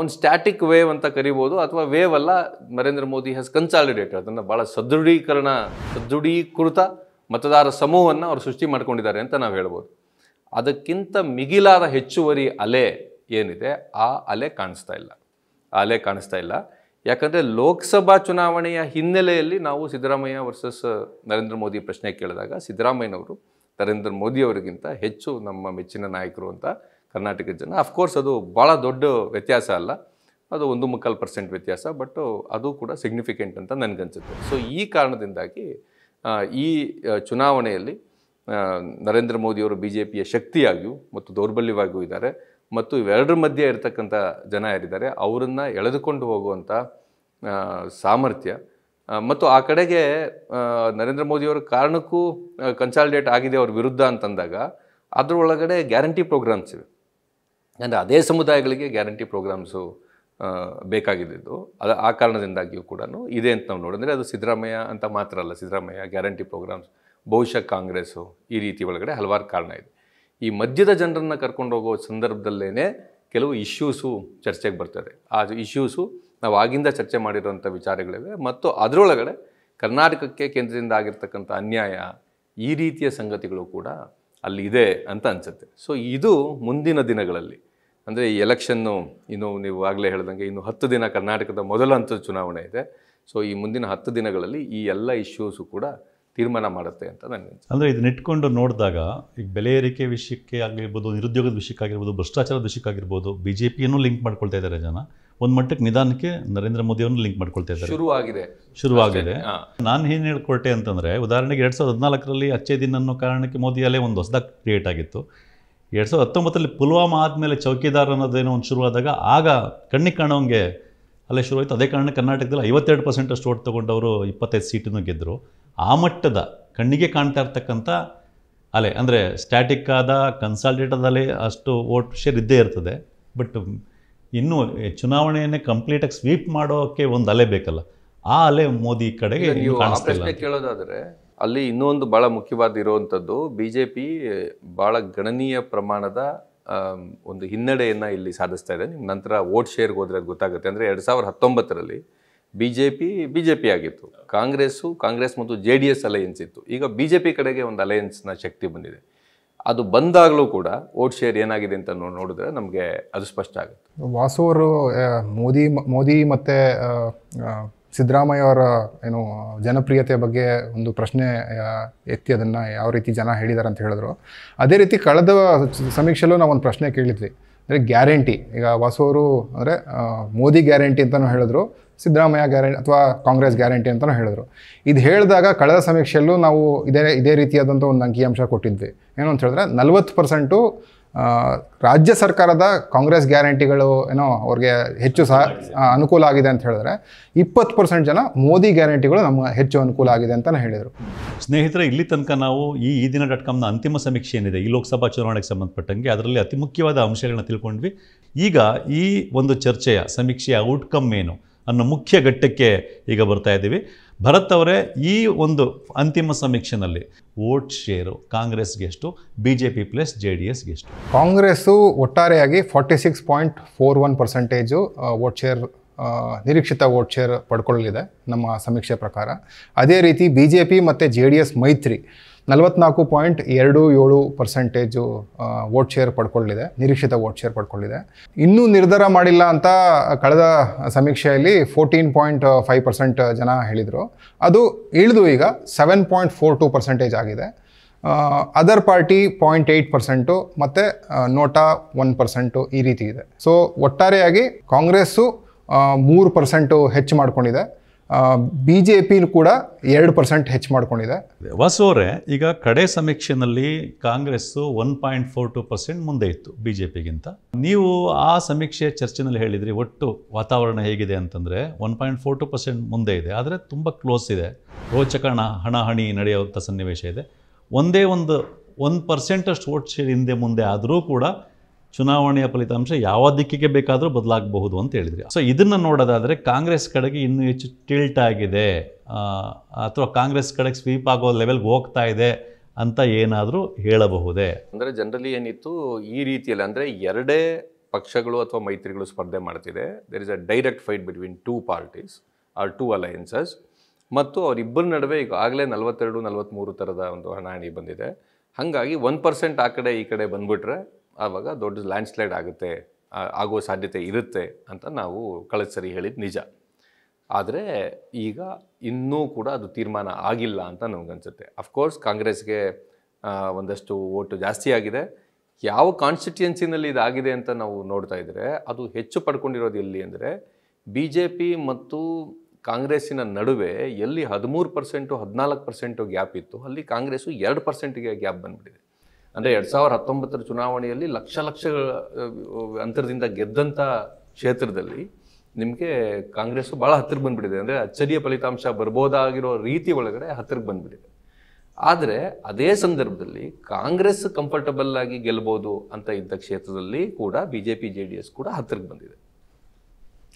[SPEAKER 3] ಒಂದು ಸ್ಟ್ಯಾಟಿಕ್ ವೇವ್ ಅಂತ ಕರಿಬೋದು ಅಥವಾ ವೇವ್ ಅಲ್ಲ ನರೇಂದ್ರ ಮೋದಿ ಹ್ಯಾಸ್ ಕನ್ಸಾಲಿಡೇಟೆಡ್ ಅದನ್ನು ಭಾಳ ಸದೃಢೀಕರಣ ಸದೃಢೀಕೃತ ಮತದಾರ ಸಮೂಹವನ್ನು ಅವರು ಸೃಷ್ಟಿ ಮಾಡಿಕೊಂಡಿದ್ದಾರೆ ಅಂತ ನಾವು ಹೇಳ್ಬೋದು ಅದಕ್ಕಿಂತ ಮಿಗಿಲಾದ ಹೆಚ್ಚುವರಿ ಅಲೆ ಏನಿದೆ ಆ ಅಲೆ ಕಾಣಿಸ್ತಾ ಇಲ್ಲ ಆ ಅಲೆ ಕಾಣಿಸ್ತಾ ಇಲ್ಲ ಯಾಕಂದರೆ ಲೋಕಸಭಾ ಚುನಾವಣೆಯ ಹಿನ್ನೆಲೆಯಲ್ಲಿ ನಾವು ಸಿದ್ದರಾಮಯ್ಯ ವರ್ಸಸ್ ನರೇಂದ್ರ ಮೋದಿ ಪ್ರಶ್ನೆ ಕೇಳಿದಾಗ ಸಿದ್ದರಾಮಯ್ಯನವರು ನರೇಂದ್ರ ಮೋದಿಯವರಿಗಿಂತ ಹೆಚ್ಚು ನಮ್ಮ ಮೆಚ್ಚಿನ ನಾಯಕರು ಅಂತ ಕರ್ನಾಟಕದ ಜನ ಅಫ್ಕೋರ್ಸ್ ಅದು ಭಾಳ ದೊಡ್ಡ ವ್ಯತ್ಯಾಸ ಅಲ್ಲ ಅದು ಒಂದು ಮುಕ್ಕಾಲು ಪರ್ಸೆಂಟ್ ವ್ಯತ್ಯಾಸ ಬಟ್ ಅದು ಕೂಡ ಸಿಗ್ನಿಫಿಕೆಂಟ್ ಅಂತ ನನಗನ್ಸುತ್ತೆ ಸೊ ಈ ಕಾರಣದಿಂದಾಗಿ ಈ ಚುನಾವಣೆಯಲ್ಲಿ ನರೇಂದ್ರ ಮೋದಿಯವರು ಬಿ ಜೆ ಪಿಯ ಶಕ್ತಿಯಾಗಿಯೂ ಮತ್ತು ದೌರ್ಬಲ್ಯವಾಗಿಯೂ ಇದ್ದಾರೆ ಮತ್ತು ಇವೆರಡರ ಮಧ್ಯೆ ಇರತಕ್ಕಂಥ ಜನ ಯಾರಿದ್ದಾರೆ ಅವರನ್ನು ಎಳೆದುಕೊಂಡು ಹೋಗುವಂಥ ಸಾಮರ್ಥ್ಯ ಮತ್ತು ಆ ಕಡೆಗೆ ನರೇಂದ್ರ ಮೋದಿಯವರ ಕಾರಣಕ್ಕೂ ಕನ್ಸಾಲ್ಡೇಟ್ ಆಗಿದೆ ಅವ್ರ ವಿರುದ್ಧ ಅಂತಂದಾಗ ಅದರೊಳಗಡೆ ಗ್ಯಾರಂಟಿ ಪ್ರೋಗ್ರಾಮ್ಸ್ ಇವೆ ಅಂದರೆ ಅದೇ ಸಮುದಾಯಗಳಿಗೆ ಗ್ಯಾರಂಟಿ ಪ್ರೋಗ್ರಾಮ್ಸು ಬೇಕಾಗಿದ್ದು ಅದು ಆ ಕಾರಣದಿಂದಾಗಿಯೂ ಕೂಡ ಇದೆ ಅಂತ ನಾವು ನೋಡಿದ್ರೆ ಅದು ಸಿದ್ದರಾಮಯ್ಯ ಅಂತ ಮಾತ್ರ ಅಲ್ಲ ಸಿದ್ದರಾಮಯ್ಯ ಗ್ಯಾರಂಟಿ ಪ್ರೋಗ್ರಾಮ್ಸ್ ಬಹುಶಃ ಕಾಂಗ್ರೆಸ್ಸು ಈ ರೀತಿ ಒಳಗಡೆ ಹಲವಾರು ಕಾರಣ ಇದೆ ಈ ಮಧ್ಯದ ಜನರನ್ನು ಕರ್ಕೊಂಡು ಹೋಗೋ ಸಂದರ್ಭದಲ್ಲೇ ಕೆಲವು ಇಶ್ಯೂಸು ಚರ್ಚೆಗೆ ಬರ್ತದೆ ಆ ಇಶ್ಯೂಸು ನಾವು ಆಗಿಂದ ಚರ್ಚೆ ಮಾಡಿರುವಂಥ ವಿಚಾರಗಳಿವೆ ಮತ್ತು ಅದರೊಳಗಡೆ ಕರ್ನಾಟಕಕ್ಕೆ ಕೇಂದ್ರದಿಂದ ಆಗಿರ್ತಕ್ಕಂಥ ಅನ್ಯಾಯ ಈ ರೀತಿಯ ಸಂಗತಿಗಳು ಕೂಡ ಅಲ್ಲಿ ಇದೆ ಅಂತ ಅನಿಸುತ್ತೆ ಸೊ ಇದು ಮುಂದಿನ ದಿನಗಳಲ್ಲಿ ಅಂದರೆ ಈ ಎಲೆಕ್ಷನ್ನು ಇನ್ನು ನೀವು ಆಗಲೇ ಹೇಳ್ದಂಗೆ ಇನ್ನು ಹತ್ತು ದಿನ ಕರ್ನಾಟಕದ ಮೊದಲ ಹಂತದ ಚುನಾವಣೆ ಇದೆ ಸೊ ಈ ಮುಂದಿನ ಹತ್ತು ದಿನಗಳಲ್ಲಿ ಈ ಎಲ್ಲ ಇಶ್ಯೂಸು ಕೂಡ ತೀರ್ಮಾನ ಮಾಡುತ್ತೆ ಅಂತ ನನಗೆ
[SPEAKER 1] ಅಂದರೆ ಇದನ್ನ ಇಟ್ಕೊಂಡು ನೋಡಿದಾಗ ಈಗ ಬೆಲೆ ಏರಿಕೆ ವಿಷಯಕ್ಕೆ ಆಗಿರ್ಬೋದು ನಿರುದ್ಯೋಗದ ಆಗಿರ್ಬೋದು ಭ್ರಷ್ಟಾಚಾರದ ವಿಷಯಕ್ಕಾಗಿರ್ಬೋದು ಬಿ ಜೆ ಪಿಯನ್ನು ಲಿಂಕ್ ಮಾಡ್ಕೊಳ್ತಾ ಇದ್ದಾರೆ ಜನ ಒಂದು ಮಟ್ಟಕ್ಕೆ ನಿಧಾನಕ್ಕೆ ನರೇಂದ್ರ ಮೋದಿಯನ್ನು ಲಿಂಕ್ ಮಾಡ್ಕೊಳ್ತಾ ಇದ್ದಾರೆ ಶುರುವಾಗಿದೆ ಶುರುವಾಗಿದೆ ನಾನು ಏನು ಹೇಳ್ಕೊಟ್ಟೆ ಅಂತಂದರೆ ಉದಾಹರಣೆಗೆ ಎರಡು ಸಾವಿರದ ಹದಿನಾಲ್ಕರಲ್ಲಿ ಅಚ್ಚೆ ದಿನ ಅನ್ನೋ ಕಾರಣಕ್ಕೆ ಮೋದಿ ಅಲೆ ಒಂದು ಹೊಸದಾಗಿ ಕ್ರಿಯೇಟ್ ಆಗಿತ್ತು ಎರಡು ಸಾವಿರದ ಹತ್ತೊಂಬತ್ತರಲ್ಲಿ ಪುಲ್ವಾಮಾ ಆದಮೇಲೆ ಚೌಕಿದಾರ್ ಅನ್ನೋದೇನೋ ಒಂದು ಶುರುವಾದಾಗ ಆಗ ಕಣ್ಣಿಗೆ ಕಾಣೋಂಗೆ ಅಲ್ಲೇ ಶುರುವಾಯಿತು ಅದೇ ಕಾರಣ ಕರ್ನಾಟಕದಲ್ಲಿ ಐವತ್ತೆರಡು ಪರ್ಸೆಂಟ್ ಅಷ್ಟು ಓಟ್ ತೊಗೊಂಡವರು ಇಪ್ಪತ್ತೈದು ಸೀಟನ್ನು ಗೆದ್ದರು ಆ ಮಟ್ಟದ ಕಣ್ಣಿಗೆ ಕಾಣ್ತಾ ಇರ್ತಕ್ಕಂಥ ಅಲೆ ಅಂದರೆ ಸ್ಟ್ಯಾಟಿಕ್ ಆದ ಕನ್ಸಾಲ್ಟೇಟೆಡ್ ಅಲೆ ಅಷ್ಟು ವೋಟ್ ಶೇರ್ ಇದ್ದೇ ಇರ್ತದೆ ಬಟ್ ಇನ್ನೂ ಚುನಾವಣೆಯನ್ನೇ ಕಂಪ್ಲೀಟಾಗಿ ಸ್ವೀಪ್ ಮಾಡೋಕ್ಕೆ ಒಂದು ಅಲೆ ಬೇಕಲ್ಲ ಆ ಅಲೆ ಮೋದಿ ಕಡೆಗೆ ಪ್ರಶ್ನೆ
[SPEAKER 3] ಕೇಳೋದಾದರೆ ಅಲ್ಲಿ ಇನ್ನೊಂದು ಭಾಳ ಮುಖ್ಯವಾದ ಇರುವಂಥದ್ದು ಬಿ ಜೆ ಪಿ ಭಾಳ ಗಣನೀಯ ಪ್ರಮಾಣದ ಒಂದು ಹಿನ್ನಡೆಯನ್ನು ಇಲ್ಲಿ ಸಾಧಿಸ್ತಾ ಇದೆ ನಿಮ್ಮ ನಂತರ ಓಟ್ ಶೇರ್ಗೆ ಹೋದ್ರೆ ಅದು ಗೊತ್ತಾಗುತ್ತೆ ಅಂದರೆ ಎರಡು ಸಾವಿರದ ಹತ್ತೊಂಬತ್ತರಲ್ಲಿ B J P B J P ಆಗಿತ್ತು ಕಾಂಗ್ರೆಸ್ ಕಾಂಗ್ರೆಸ್ ಮತ್ತು ಜೆ ಡಿ ಎಸ್ ಅಲಯನ್ಸ್ ಇತ್ತು ಈಗ ಬಿ ಜೆ ಪಿ ಕಡೆಗೆ ಒಂದು ನ ಶಕ್ತಿ ಬಂದಿದೆ ಅದು ಬಂದಾಗಲೂ ಕೂಡ ವೋಟ್ ಶೇರ್ ಏನಾಗಿದೆ ಅಂತ ನೋಡಿದ್ರೆ ನಮಗೆ ಅದು ಸ್ಪಷ್ಟ ಆಗುತ್ತೆ
[SPEAKER 2] ವಾಸು ಅವರು ಮೋದಿ ಮೋದಿ ಮತ್ತು ಸಿದ್ದರಾಮಯ್ಯ ಅವರ ಏನು ಜನಪ್ರಿಯತೆ ಬಗ್ಗೆ ಒಂದು ಪ್ರಶ್ನೆ ಎತ್ತಿ ಅದನ್ನು ಯಾವ ರೀತಿ ಜನ ಹೇಳಿದ್ದಾರೆ ಅಂತ ಹೇಳಿದ್ರು ಅದೇ ರೀತಿ ಕಳೆದ ಸಮೀಕ್ಷೆಲ್ಲೂ ನಾವು ಒಂದು ಪ್ರಶ್ನೆ ಕೇಳಿದ್ವಿ ಅಂದರೆ ಗ್ಯಾರಂಟಿ ಈಗ ವಾಸು ಅವರು ಅಂದರೆ ಮೋದಿ ಗ್ಯಾರಂಟಿ ಅಂತಲೂ ಹೇಳಿದ್ರು ಸಿದ್ದರಾಮಯ್ಯ ಗ್ಯಾರಂಟಿ ಅಥವಾ ಕಾಂಗ್ರೆಸ್ ಗ್ಯಾರಂಟಿ ಅಂತಲೂ ಹೇಳಿದ್ರು ಇದು ಹೇಳಿದಾಗ ಕಳೆದ ಸಮೀಕ್ಷೆಯಲ್ಲೂ ನಾವು ಇದೇ ಇದೇ ರೀತಿಯಾದಂಥ ಒಂದು ಅಂಕಿಅಂಶ ಕೊಟ್ಟಿದ್ವಿ ಏನು ಅಂತ ಹೇಳಿದ್ರೆ ನಲ್ವತ್ತು ಪರ್ಸೆಂಟು ರಾಜ್ಯ ಸರ್ಕಾರದ ಕಾಂಗ್ರೆಸ್ ಗ್ಯಾರಂಟಿಗಳು ಏನೋ ಅವ್ರಿಗೆ ಹೆಚ್ಚು ಸಹ ಅನುಕೂಲ ಆಗಿದೆ ಅಂತ ಹೇಳಿದ್ರೆ ಇಪ್ಪತ್ತು ಪರ್ಸೆಂಟ್ ಜನ ಮೋದಿ ಗ್ಯಾರಂಟಿಗಳು ನಮ್ಮ ಹೆಚ್ಚು ಅನುಕೂಲ ಆಗಿದೆ ಅಂತಲೇ ಹೇಳಿದರು
[SPEAKER 1] ಸ್ನೇಹಿತರೆ ಇಲ್ಲಿ ತನಕ ನಾವು ಈ ಈ ದಿನ ಡಾಟ್ ಕಾಮ್ನ ಅಂತಿಮ ಸಮೀಕ್ಷೆ ಏನಿದೆ ಈ ಲೋಕಸಭಾ ಚುನಾವಣೆಗೆ ಸಂಬಂಧಪಟ್ಟಂಗೆ ಅದರಲ್ಲಿ ಅತಿ ಮುಖ್ಯವಾದ ಅಂಶಗಳನ್ನ ತಿಳ್ಕೊಂಡ್ವಿ ಈಗ ಈ ಒಂದು ಚರ್ಚೆಯ ಸಮೀಕ್ಷೆಯ ಔಟ್ಕಮ್ ಏನು ಅನ್ನೋ ಮುಖ್ಯ ಘಟ್ಟಕ್ಕೆ ಈಗ ಬರ್ತಾ ಇದ್ದೀವಿ ಭರತ್ ಅವರೇ ಈ ಒಂದು ಅಂತಿಮ ಸಮೀಕ್ಷೆನಲ್ಲಿ ವೋಟ್ ಶೇರು ಕಾಂಗ್ರೆಸ್ಗೆ ಎಷ್ಟು B J P plus J D ಎಸ್ಗೆ ಎಷ್ಟು
[SPEAKER 2] ಕಾಂಗ್ರೆಸ್ಸು ಒಟ್ಟಾರೆಯಾಗಿ forty six point four one percentage vote share ನಿರೀಕ್ಷಿತ ವೋಟ್ ಶೇರ್ ಪಡ್ಕೊಳ್ಳಲಿದೆ ನಮ್ಮ ಸಮೀಕ್ಷೆ ಪ್ರಕಾರ ಅದೇ ರೀತಿ ಬಿ ಜೆ ಪಿ ಮತ್ತು ಜೆ ಡಿ ಎಸ್ ಮೈತ್ರಿ ನಲವತ್ನಾಲ್ಕು ಪಾಯಿಂಟ್ ಎರಡು ಏಳು ಪರ್ಸೆಂಟೇಜು ವೋಟ್ ಶೇರ್ ಪಡ್ಕೊಳ್ಳಿದೆ ನಿರೀಕ್ಷಿತ ವೋಟ್ ಶೇರ್ ಪಡ್ಕೊಳ್ಳಿದೆ ಇನ್ನೂ ನಿರ್ಧಾರ ಮಾಡಿಲ್ಲ ಅಂತ ಕಳೆದ ಸಮೀಕ್ಷೆಯಲ್ಲಿ ಫೋರ್ಟೀನ್ ಪಾಯಿಂಟ್ ಫೈವ್ ಪರ್ಸೆಂಟ್ ಜನ ಹೇಳಿದರು ಅದು ಇಳಿದು ಈಗ seven point four two percentage ಆಗಿದೆ other party point eight percent ಮತ್ತು ನೋಟಾ ಒನ್ ಪರ್ಸೆಂಟು ಈ ರೀತಿ ಇದೆ ಸೊ ಒಟ್ಟಾರೆಯಾಗಿ ಕಾಂಗ್ರೆಸ್ಸು ಮೂರು ಪರ್ಸೆಂಟು ಹೆಚ್ಚು ಮಾಡಿಕೊಂಡಿದೆ ಬಿ ಜೆ ಪಿ ಕೂಡ ಎರಡು ಪರ್ಸೆಂಟ್ ಹೆಚ್ಚು ಮಾಡ್ಕೊಂಡಿದೆ
[SPEAKER 1] ವಸೋರೆ ಈಗ ಕಡೆ ಸಮೀಕ್ಷೆನಲ್ಲಿ Congress one point four two percent ಮುಂದೆ ಇತ್ತು ಬಿ ಜೆ ಪಿಗಿಂತ ನೀವು ಆ ಸಮೀಕ್ಷೆ ಚರ್ಚೆನಲ್ಲಿ ಹೇಳಿದ್ರಿ ಒಟ್ಟು ವಾತಾವರಣ ಹೇಗಿದೆ ಅಂತಂದರೆ one point four two percent ಮುಂದೆ ಇದೆ ಆದರೆ ತುಂಬ ಕ್ಲೋಸ್ ಇದೆ ರೋಚಕ ಹಣ ಹಣಹಣಿ ನಡೆಯುವಂಥ ಸನ್ನಿವೇಶ ಇದೆ ಒಂದೇ ಒಂದು ಒಂದು ಪರ್ಸೆಂಟಷ್ಟು ವೋಟ್ ಶೇರ್ ಹಿಂದೆ ಮುಂದೆ ಆದರೂ ಕೂಡ ಚುನಾವಣೆಯ ಫಲಿತಾಂಶ ಯಾವ ದಿಕ್ಕಿಗೆ ಬೇಕಾದರೂ ಬದಲಾಗಬಹುದು ಅಂತ ಹೇಳಿದ್ರಿ ಸೊ ಇದನ್ನು ನೋಡೋದಾದರೆ ಕಾಂಗ್ರೆಸ್ ಕಡೆಗೆ ಇನ್ನೂ ಹೆಚ್ಚು ಟಿಲ್ಟ್ ಆಗಿದೆ ಅಥವಾ ಕಾಂಗ್ರೆಸ್ ಕಡೆಗೆ ಸ್ವೀಪ್ ಆಗೋ ಲೆವೆಲ್ಗೆ ಹೋಗ್ತಾ ಇದೆ ಅಂತ ಏನಾದರೂ ಹೇಳಬಹುದೇ
[SPEAKER 3] ಅಂದರೆ ಜನರಲಿ ಏನಿತ್ತು ಈ ರೀತಿಯಲ್ಲಿ ಅಂದರೆ ಎರಡೇ ಪಕ್ಷಗಳು ಅಥವಾ ಮೈತ್ರಿಗಳು ಸ್ಪರ್ಧೆ ಮಾಡ್ತಿದೆ there is a direct fight between two parties or two alliances ಮತ್ತು ಅವರಿಬ್ಬರ ನಡುವೆ ಈಗ ಆಗಲೇ ನಲವತ್ತೆರಡು ನಲವತ್ತ್ಮೂರು ಥರದ ಒಂದು ಹಣಾಹಣಿ ಬಂದಿದೆ ಹಾಗಾಗಿ ಒನ್ ಪರ್ಸೆಂಟ್ ಆ ಕಡೆ ಈ ಕಡೆ ಬಂದುಬಿಟ್ರೆ ಆವಾಗ ದೊಡ್ಡ ಲ್ಯಾಂಡ್ ಸ್ಲೈಡ್ ಆಗುತ್ತೆ ಆಗೋ ಸಾಧ್ಯತೆ ಇರುತ್ತೆ ಅಂತ ನಾವು ಕಳೆದ ಸರಿ ಹೇಳಿದ ನಿಜ ಆದರೆ ಈಗ ಇನ್ನೂ ಕೂಡ ಅದು ತೀರ್ಮಾನ ಆಗಿಲ್ಲ ಅಂತ ನಮಗನ್ಸುತ್ತೆ ಅಫ್ಕೋರ್ಸ್ ಕಾಂಗ್ರೆಸ್ಗೆ ಒಂದಷ್ಟು ಓಟು ಜಾಸ್ತಿ ಆಗಿದೆ ಯಾವ ಕಾನ್ಸ್ಟಿಟ್ಯೂನ್ಸಿನಲ್ಲಿ ಇದಾಗಿದೆ ಅಂತ ನಾವು ನೋಡ್ತಾ ಇದ್ದರೆ ಅದು ಹೆಚ್ಚು ಪಡ್ಕೊಂಡಿರೋದು ಎಲ್ಲಿ ಅಂದರೆ ಬಿ ಜೆ ಪಿ ಮತ್ತು ಕಾಂಗ್ರೆಸ್ಸಿನ ನಡುವೆ ಎಲ್ಲಿ ಹದಿಮೂರು ಪರ್ಸೆಂಟು ಹದಿನಾಲ್ಕು ಪರ್ಸೆಂಟು ಗ್ಯಾಪ್ ಇತ್ತು ಅಲ್ಲಿ ಕಾಂಗ್ರೆಸ್ಸು ಎರಡು ಪರ್ಸೆಂಟ್ಗೆ ಗ್ಯಾಪ್ ಬಂದುಬಿಟ್ಟಿದೆ ಅಂದರೆ ಎರಡು ಸಾವಿರದ ಹತ್ತೊಂಬತ್ತರ ಚುನಾವಣೆಯಲ್ಲಿ ಲಕ್ಷ ಲಕ್ಷ ಅಂತರದಿಂದ ಗೆದ್ದಂಥ ಕ್ಷೇತ್ರದಲ್ಲಿ ನಿಮಗೆ ಕಾಂಗ್ರೆಸ್ಸು ಭಾಳ ಹತ್ತಿರಕ್ಕೆ ಬಂದುಬಿಟ್ಟಿದೆ ಅಂದರೆ ಅಚ್ಚರಿಯ ಫಲಿತಾಂಶ ಬರ್ಬೋದಾಗಿರೋ ರೀತಿ ಒಳಗಡೆ ಹತ್ತಿರಕ್ಕೆ ಬಂದುಬಿಟ್ಟಿದೆ ಆದರೆ ಅದೇ ಸಂದರ್ಭದಲ್ಲಿ ಕಾಂಗ್ರೆಸ್ ಕಂಫರ್ಟಬಲ್ ಆಗಿ ಗೆಲ್ಬೋದು ಅಂತ ಇದ್ದ ಕ್ಷೇತ್ರದಲ್ಲಿ ಕೂಡ B J P J D S ಕೂಡ ಹತ್ತಿರಕ್ಕೆ ಬಂದಿದೆ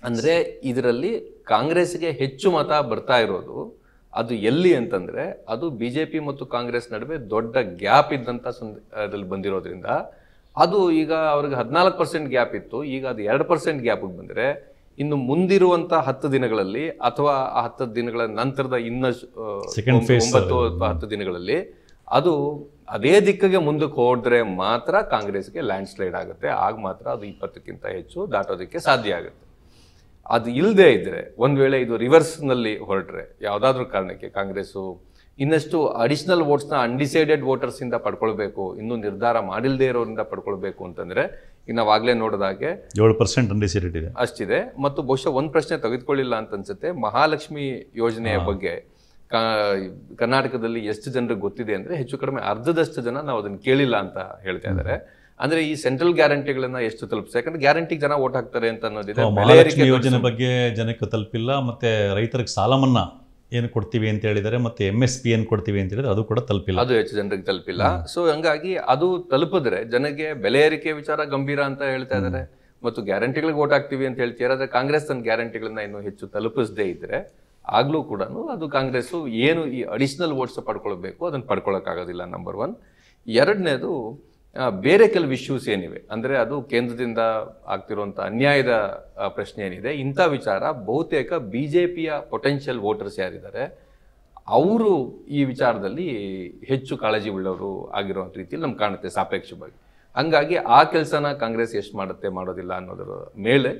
[SPEAKER 3] ಅಂದರೆ ಇದರಲ್ಲಿ ಕಾಂಗ್ರೆಸ್ಗೆ ಹೆಚ್ಚು ಮತ ಬರ್ತಾ ಇರೋದು ಅದು ಎಲ್ಲಿ ಅಂತಂದರೆ ಅದು ಬಿ ಜೆ ಪಿ ಮತ್ತು ಕಾಂಗ್ರೆಸ್ ನಡುವೆ ದೊಡ್ಡ ಗ್ಯಾಪ್ ಇದ್ದಂಥ ಸಂದ ಅದ್ರಲ್ಲಿ ಬಂದಿರೋದ್ರಿಂದ ಅದು ಈಗ ಅವ್ರಿಗೆ ಹದಿನಾಲ್ಕು ಪರ್ಸೆಂಟ್ ಗ್ಯಾಪ್ ಇತ್ತು ಈಗ ಅದು ಎರಡು ಪರ್ಸೆಂಟ್ ಗ್ಯಾಪಿಗೆ ಬಂದರೆ ಇನ್ನು ಮುಂದಿರುವಂಥ ಹತ್ತು ದಿನಗಳಲ್ಲಿ ಅಥವಾ ಆ ಹತ್ತು ದಿನಗಳ ನಂತರದ ಇನ್ನಷ್ಟು ಒಂಬತ್ತು ಅಥವಾ ಹತ್ತು ದಿನಗಳಲ್ಲಿ ಅದು ಅದೇ ದಿಕ್ಕಿಗೆ ಮುಂದಕ್ಕೆ ಹೋದ್ರೆ ಮಾತ್ರ ಕಾಂಗ್ರೆಸ್ಗೆ ಲ್ಯಾಂಡ್ ಸ್ಲೈಡ್ ಆಗುತ್ತೆ ಆಗ ಮಾತ್ರ ಅದು ಇಪ್ಪತ್ತಕ್ಕಿಂತ ಹೆಚ್ಚು ದಾಟೋದಕ್ಕೆ ಸಾಧ್ಯ ಆಗುತ್ತೆ ಅದು ಇಲ್ಲದೇ ಇದ್ದರೆ ಒಂದು ವೇಳೆ ಇದು ರಿವರ್ಸ್ನಲ್ಲಿ ಹೊರಟ್ರೆ ಯಾವುದಾದ್ರೂ ಕಾರಣಕ್ಕೆ ಕಾಂಗ್ರೆಸ್ಸು ಇನ್ನಷ್ಟು ಅಡಿಷನಲ್ ವೋಟ್ಸ್ನ ಅನ್ಡಿಸೈಡೆಡ್ ವೋಟರ್ಸಿಂದ ಪಡ್ಕೊಳ್ಬೇಕು ಇನ್ನೂ ನಿರ್ಧಾರ ಮಾಡಿಲ್ಲದೆ ಇರೋರಿಂದ ಪಡ್ಕೊಳ್ಬೇಕು ಅಂತಂದರೆ ಈಗ ನಾವಾಗಲೇ ನೋಡಿದಾಗೆ
[SPEAKER 1] ಏಳು ಪರ್ಸೆಂಟ್ ಅನ್ಡಿಸೈಡೆಡ್ ಇದೆ
[SPEAKER 3] ಅಷ್ಟಿದೆ ಮತ್ತು ಬಹುಶಃ ಒಂದು ಪ್ರಶ್ನೆ ತೆಗೆದುಕೊಳ್ಳಿಲ್ಲ ಅಂತ ಅನ್ಸುತ್ತೆ ಮಹಾಲಕ್ಷ್ಮಿ ಯೋಜನೆಯ ಬಗ್ಗೆ ಕರ್ನಾಟಕದಲ್ಲಿ ಎಷ್ಟು ಜನರಿಗೆ ಗೊತ್ತಿದೆ ಅಂದರೆ ಹೆಚ್ಚು ಕಡಿಮೆ ಅರ್ಧದಷ್ಟು ಜನ ನಾವು ಅದನ್ನು ಕೇಳಿಲ್ಲ ಅಂತ ಹೇಳ್ತಾ ಇದ್ದಾರೆ ಅಂದ್ರೆ ಈ ಸೆಂಟ್ರಲ್ ಗ್ಯಾರಂಟಿಗಳನ್ನ ಎಷ್ಟು ತಲುಪಿಸಿ ಯಾಕಂದ್ರೆ ಗ್ಯಾರಂಟಿಗೆ ಜನ ಓಟ್ ಹಾಕ್ತಾರೆ ಅಂತ ಅನ್ನೋದಿದೆ ಬೆಲೆ ಏರಿಕೆ ಯೋಜನೆ
[SPEAKER 1] ಬಗ್ಗೆ ಜನಕ್ಕೆ ತಲುಪಿಲ್ಲ ಮತ್ತೆ ರೈತರಿಗೆ ಸಾಲ ಮನ್ನಾ ಏನು ಕೊಡ್ತೀವಿ ಅಂತ ಹೇಳಿದರೆ ಮತ್ತೆ ಎಮ್ ಎಸ್ ಪಿ ಏನು ಕೊಡ್ತೀವಿ ಅಂತ ಹೇಳಿದ್ರೆ ಅದು ಕೂಡ ತಲುಪಿಲ್ಲ ಅದು
[SPEAKER 3] ಹೆಚ್ಚು ಜನರಿಗೆ ತಲುಪಿಲ್ಲ ಸೊ ಹಂಗಾಗಿ ಅದು ತಲುಪಿದ್ರೆ ಜನಗೆ ಬೆಲೆ ಏರಿಕೆ ವಿಚಾರ ಗಂಭೀರ ಅಂತ ಹೇಳ್ತಾ ಇದ್ದಾರೆ ಮತ್ತು ಗ್ಯಾರಂಟಿಗಳಿಗೆ ಓಟ್ ಹಾಕ್ತೀವಿ ಅಂತ ಹೇಳ್ತೀರ ಆದರೆ ಕಾಂಗ್ರೆಸ್ ತನ್ನ ಗ್ಯಾರಂಟಿಗಳನ್ನ ಇನ್ನೂ ಹೆಚ್ಚು ತಲುಪಿಸದೇ ಇದ್ರೆ ಆಗ್ಲೂ ಕೂಡ ಅದು ಕಾಂಗ್ರೆಸ್ಸು ಏನು ಈ ಅಡಿಷನಲ್ ವೋಟ್ಸ್ ಪಡ್ಕೊಳ್ಬೇಕು ಅದನ್ನು ಪಡ್ಕೊಳ್ಳೋಕ್ಕಾಗೋದಿಲ್ಲ ನಂಬರ್ ಒನ್ ಎರಡನೇದು ಬೇರೆ ಕೆಲವು ಇಶ್ಯೂಸ್ ಏನಿವೆ ಅಂದರೆ ಅದು ಕೇಂದ್ರದಿಂದ ಆಗ್ತಿರುವಂಥ ಅನ್ಯಾಯದ ಪ್ರಶ್ನೆ ಏನಿದೆ ಇಂಥ ವಿಚಾರ ಬಹುತೇಕ ಬಿ ಜೆ ಪಿಯ ಪೊಟೆನ್ಷಿಯಲ್ ವೋಟರ್ಸ್ ಯಾರಿದ್ದಾರೆ ಅವರು ಈ ವಿಚಾರದಲ್ಲಿ ಹೆಚ್ಚು ಕಾಳಜಿ ಉಳ್ಳವರು ಆಗಿರುವಂಥ ರೀತಿಯಲ್ಲಿ ನಮ್ಗೆ ಕಾಣುತ್ತೆ ಸಾಪೇಕ್ಷವಾಗಿ ಹಂಗಾಗಿ ಆ ಕೆಲಸನ ಕಾಂಗ್ರೆಸ್ ಎಷ್ಟು ಮಾಡುತ್ತೆ ಮಾಡೋದಿಲ್ಲ ಅನ್ನೋದರ ಮೇಲೆ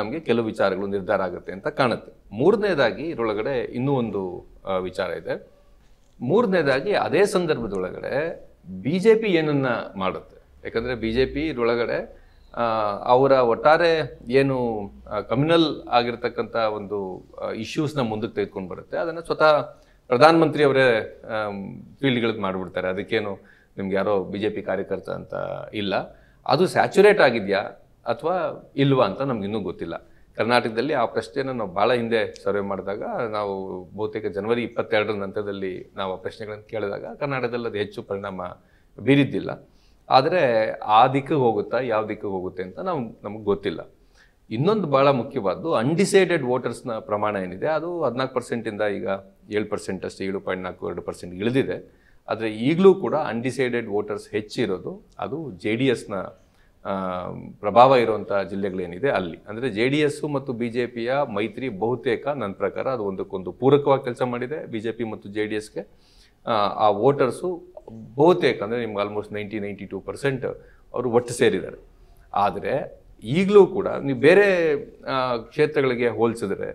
[SPEAKER 3] ನಮಗೆ ಕೆಲವು ವಿಚಾರಗಳು ನಿರ್ಧಾರ ಆಗುತ್ತೆ ಅಂತ ಕಾಣುತ್ತೆ ಮೂರನೇದಾಗಿ ಇದರೊಳಗಡೆ ಇನ್ನೂ ಒಂದು ವಿಚಾರ ಇದೆ ಮೂರನೇದಾಗಿ ಅದೇ ಸಂದರ್ಭದೊಳಗಡೆ ಬಿ ಜೆ ಪಿ ಏನನ್ನ ಮಾಡುತ್ತೆ ಯಾಕಂದರೆ ಬಿ ಜೆ ಪಿ ಇದರೊಳಗಡೆ ಅವರ ಒಟ್ಟಾರೆ ಏನು ಕಮ್ಯುನಲ್ ಆಗಿರ್ತಕ್ಕಂಥ ಒಂದು ಇಶ್ಯೂಸ್ನ ಮುಂದಕ್ಕೆ ತೆಗೆದುಕೊಂಡು ಬರುತ್ತೆ ಅದನ್ನು ಸ್ವತಃ ಪ್ರಧಾನಮಂತ್ರಿ ಅವರೇ ಫೀಲ್ಡ್ಗಳಿಗೆ ಮಾಡಿಬಿಡ್ತಾರೆ ಅದಕ್ಕೇನು ನಿಮ್ಗೆ ಯಾರೋ ಬಿ ಜೆ ಪಿ ಕಾರ್ಯಕರ್ತ ಅಂತ ಇಲ್ಲ ಅದು ಸ್ಯಾಚುರೇಟ್ ಆಗಿದೆಯಾ ಅಥವಾ ಇಲ್ವಾ ಅಂತ ನಮ್ಗಿನ್ನೂ ಗೊತ್ತಿಲ್ಲ ಕರ್ನಾಟಕದಲ್ಲಿ ಆ ಪ್ರಶ್ನೆಯನ್ನು ನಾವು ಭಾಳ ಹಿಂದೆ ಸರ್ವೆ ಮಾಡಿದಾಗ ನಾವು ಬಹುತೇಕ ಜನವರಿ ಇಪ್ಪತ್ತೆರಡರ ನಂತರದಲ್ಲಿ ನಾವು ಆ ಪ್ರಶ್ನೆಗಳನ್ನು ಕೇಳಿದಾಗ ಕರ್ನಾಟಕದಲ್ಲಿ ಅದು ಹೆಚ್ಚು ಪರಿಣಾಮ ಬೀರಿದ್ದಿಲ್ಲ ಆದರೆ ಆ ದಿಕ್ಕಿಗೆ ಹೋಗುತ್ತಾ ಯಾವ ದಿಕ್ಕಿಗೆ ಹೋಗುತ್ತೆ ಅಂತ ನಾವು ನಮಗೆ ಗೊತ್ತಿಲ್ಲ ಇನ್ನೊಂದು ಭಾಳ ಮುಖ್ಯವಾದ್ದು ಅನ್ಡಿಸೈಡೆಡ್ ವೋಟರ್ಸ್ನ ಪ್ರಮಾಣ ಏನಿದೆ ಅದು ಹದಿನಾಲ್ಕು ಪರ್ಸೆಂಟಿಂದ ಈಗ ಏಳು ಪರ್ಸೆಂಟ್ ಅಷ್ಟು ಏಳು ಪಾಯಿಂಟ್ ನಾಲ್ಕು ಎರಡು ಪರ್ಸೆಂಟ್ ಇಳಿದಿದೆ ಆದರೆ ಈಗಲೂ ಕೂಡ ಅನ್ಡಿಸೈಡೆಡ್ ವೋಟರ್ಸ್ ಹೆಚ್ಚಿರೋದು ಅದು ಜೆ ಡಿ ಎಸ್ನ ಪ್ರಭಾವ ಇರುವಂಥ ಜಿಲ್ಲೆಗಳೇನಿದೆ ಅಲ್ಲಿ ಅಂದರೆ ಜೆ ಡಿ ಎಸ್ಸು ಮತ್ತು ಬಿ ಜೆ ಪಿಯ ಮೈತ್ರಿ ಬಹುತೇಕ ನನ್ನ ಪ್ರಕಾರ ಅದು ಒಂದಕ್ಕೊಂದು ಪೂರಕವಾಗಿ ಕೆಲಸ ಮಾಡಿದೆ ಬಿ ಜೆ ಪಿ ಮತ್ತು ಜೆ ಡಿ ಎಸ್ಗೆ ಆ ವೋಟರ್ಸು ಬಹುತೇಕ ಅಂದರೆ ನಿಮ್ಗೆ almost ninety ninety two percent ಅವರು ಒಟ್ಟು ಸೇರಿದ್ದಾರೆ ಆದರೆ ಈಗಲೂ ಕೂಡ ನೀವು ಬೇರೆ ಕ್ಷೇತ್ರಗಳಿಗೆ ಹೋಲಿಸಿದ್ರೆ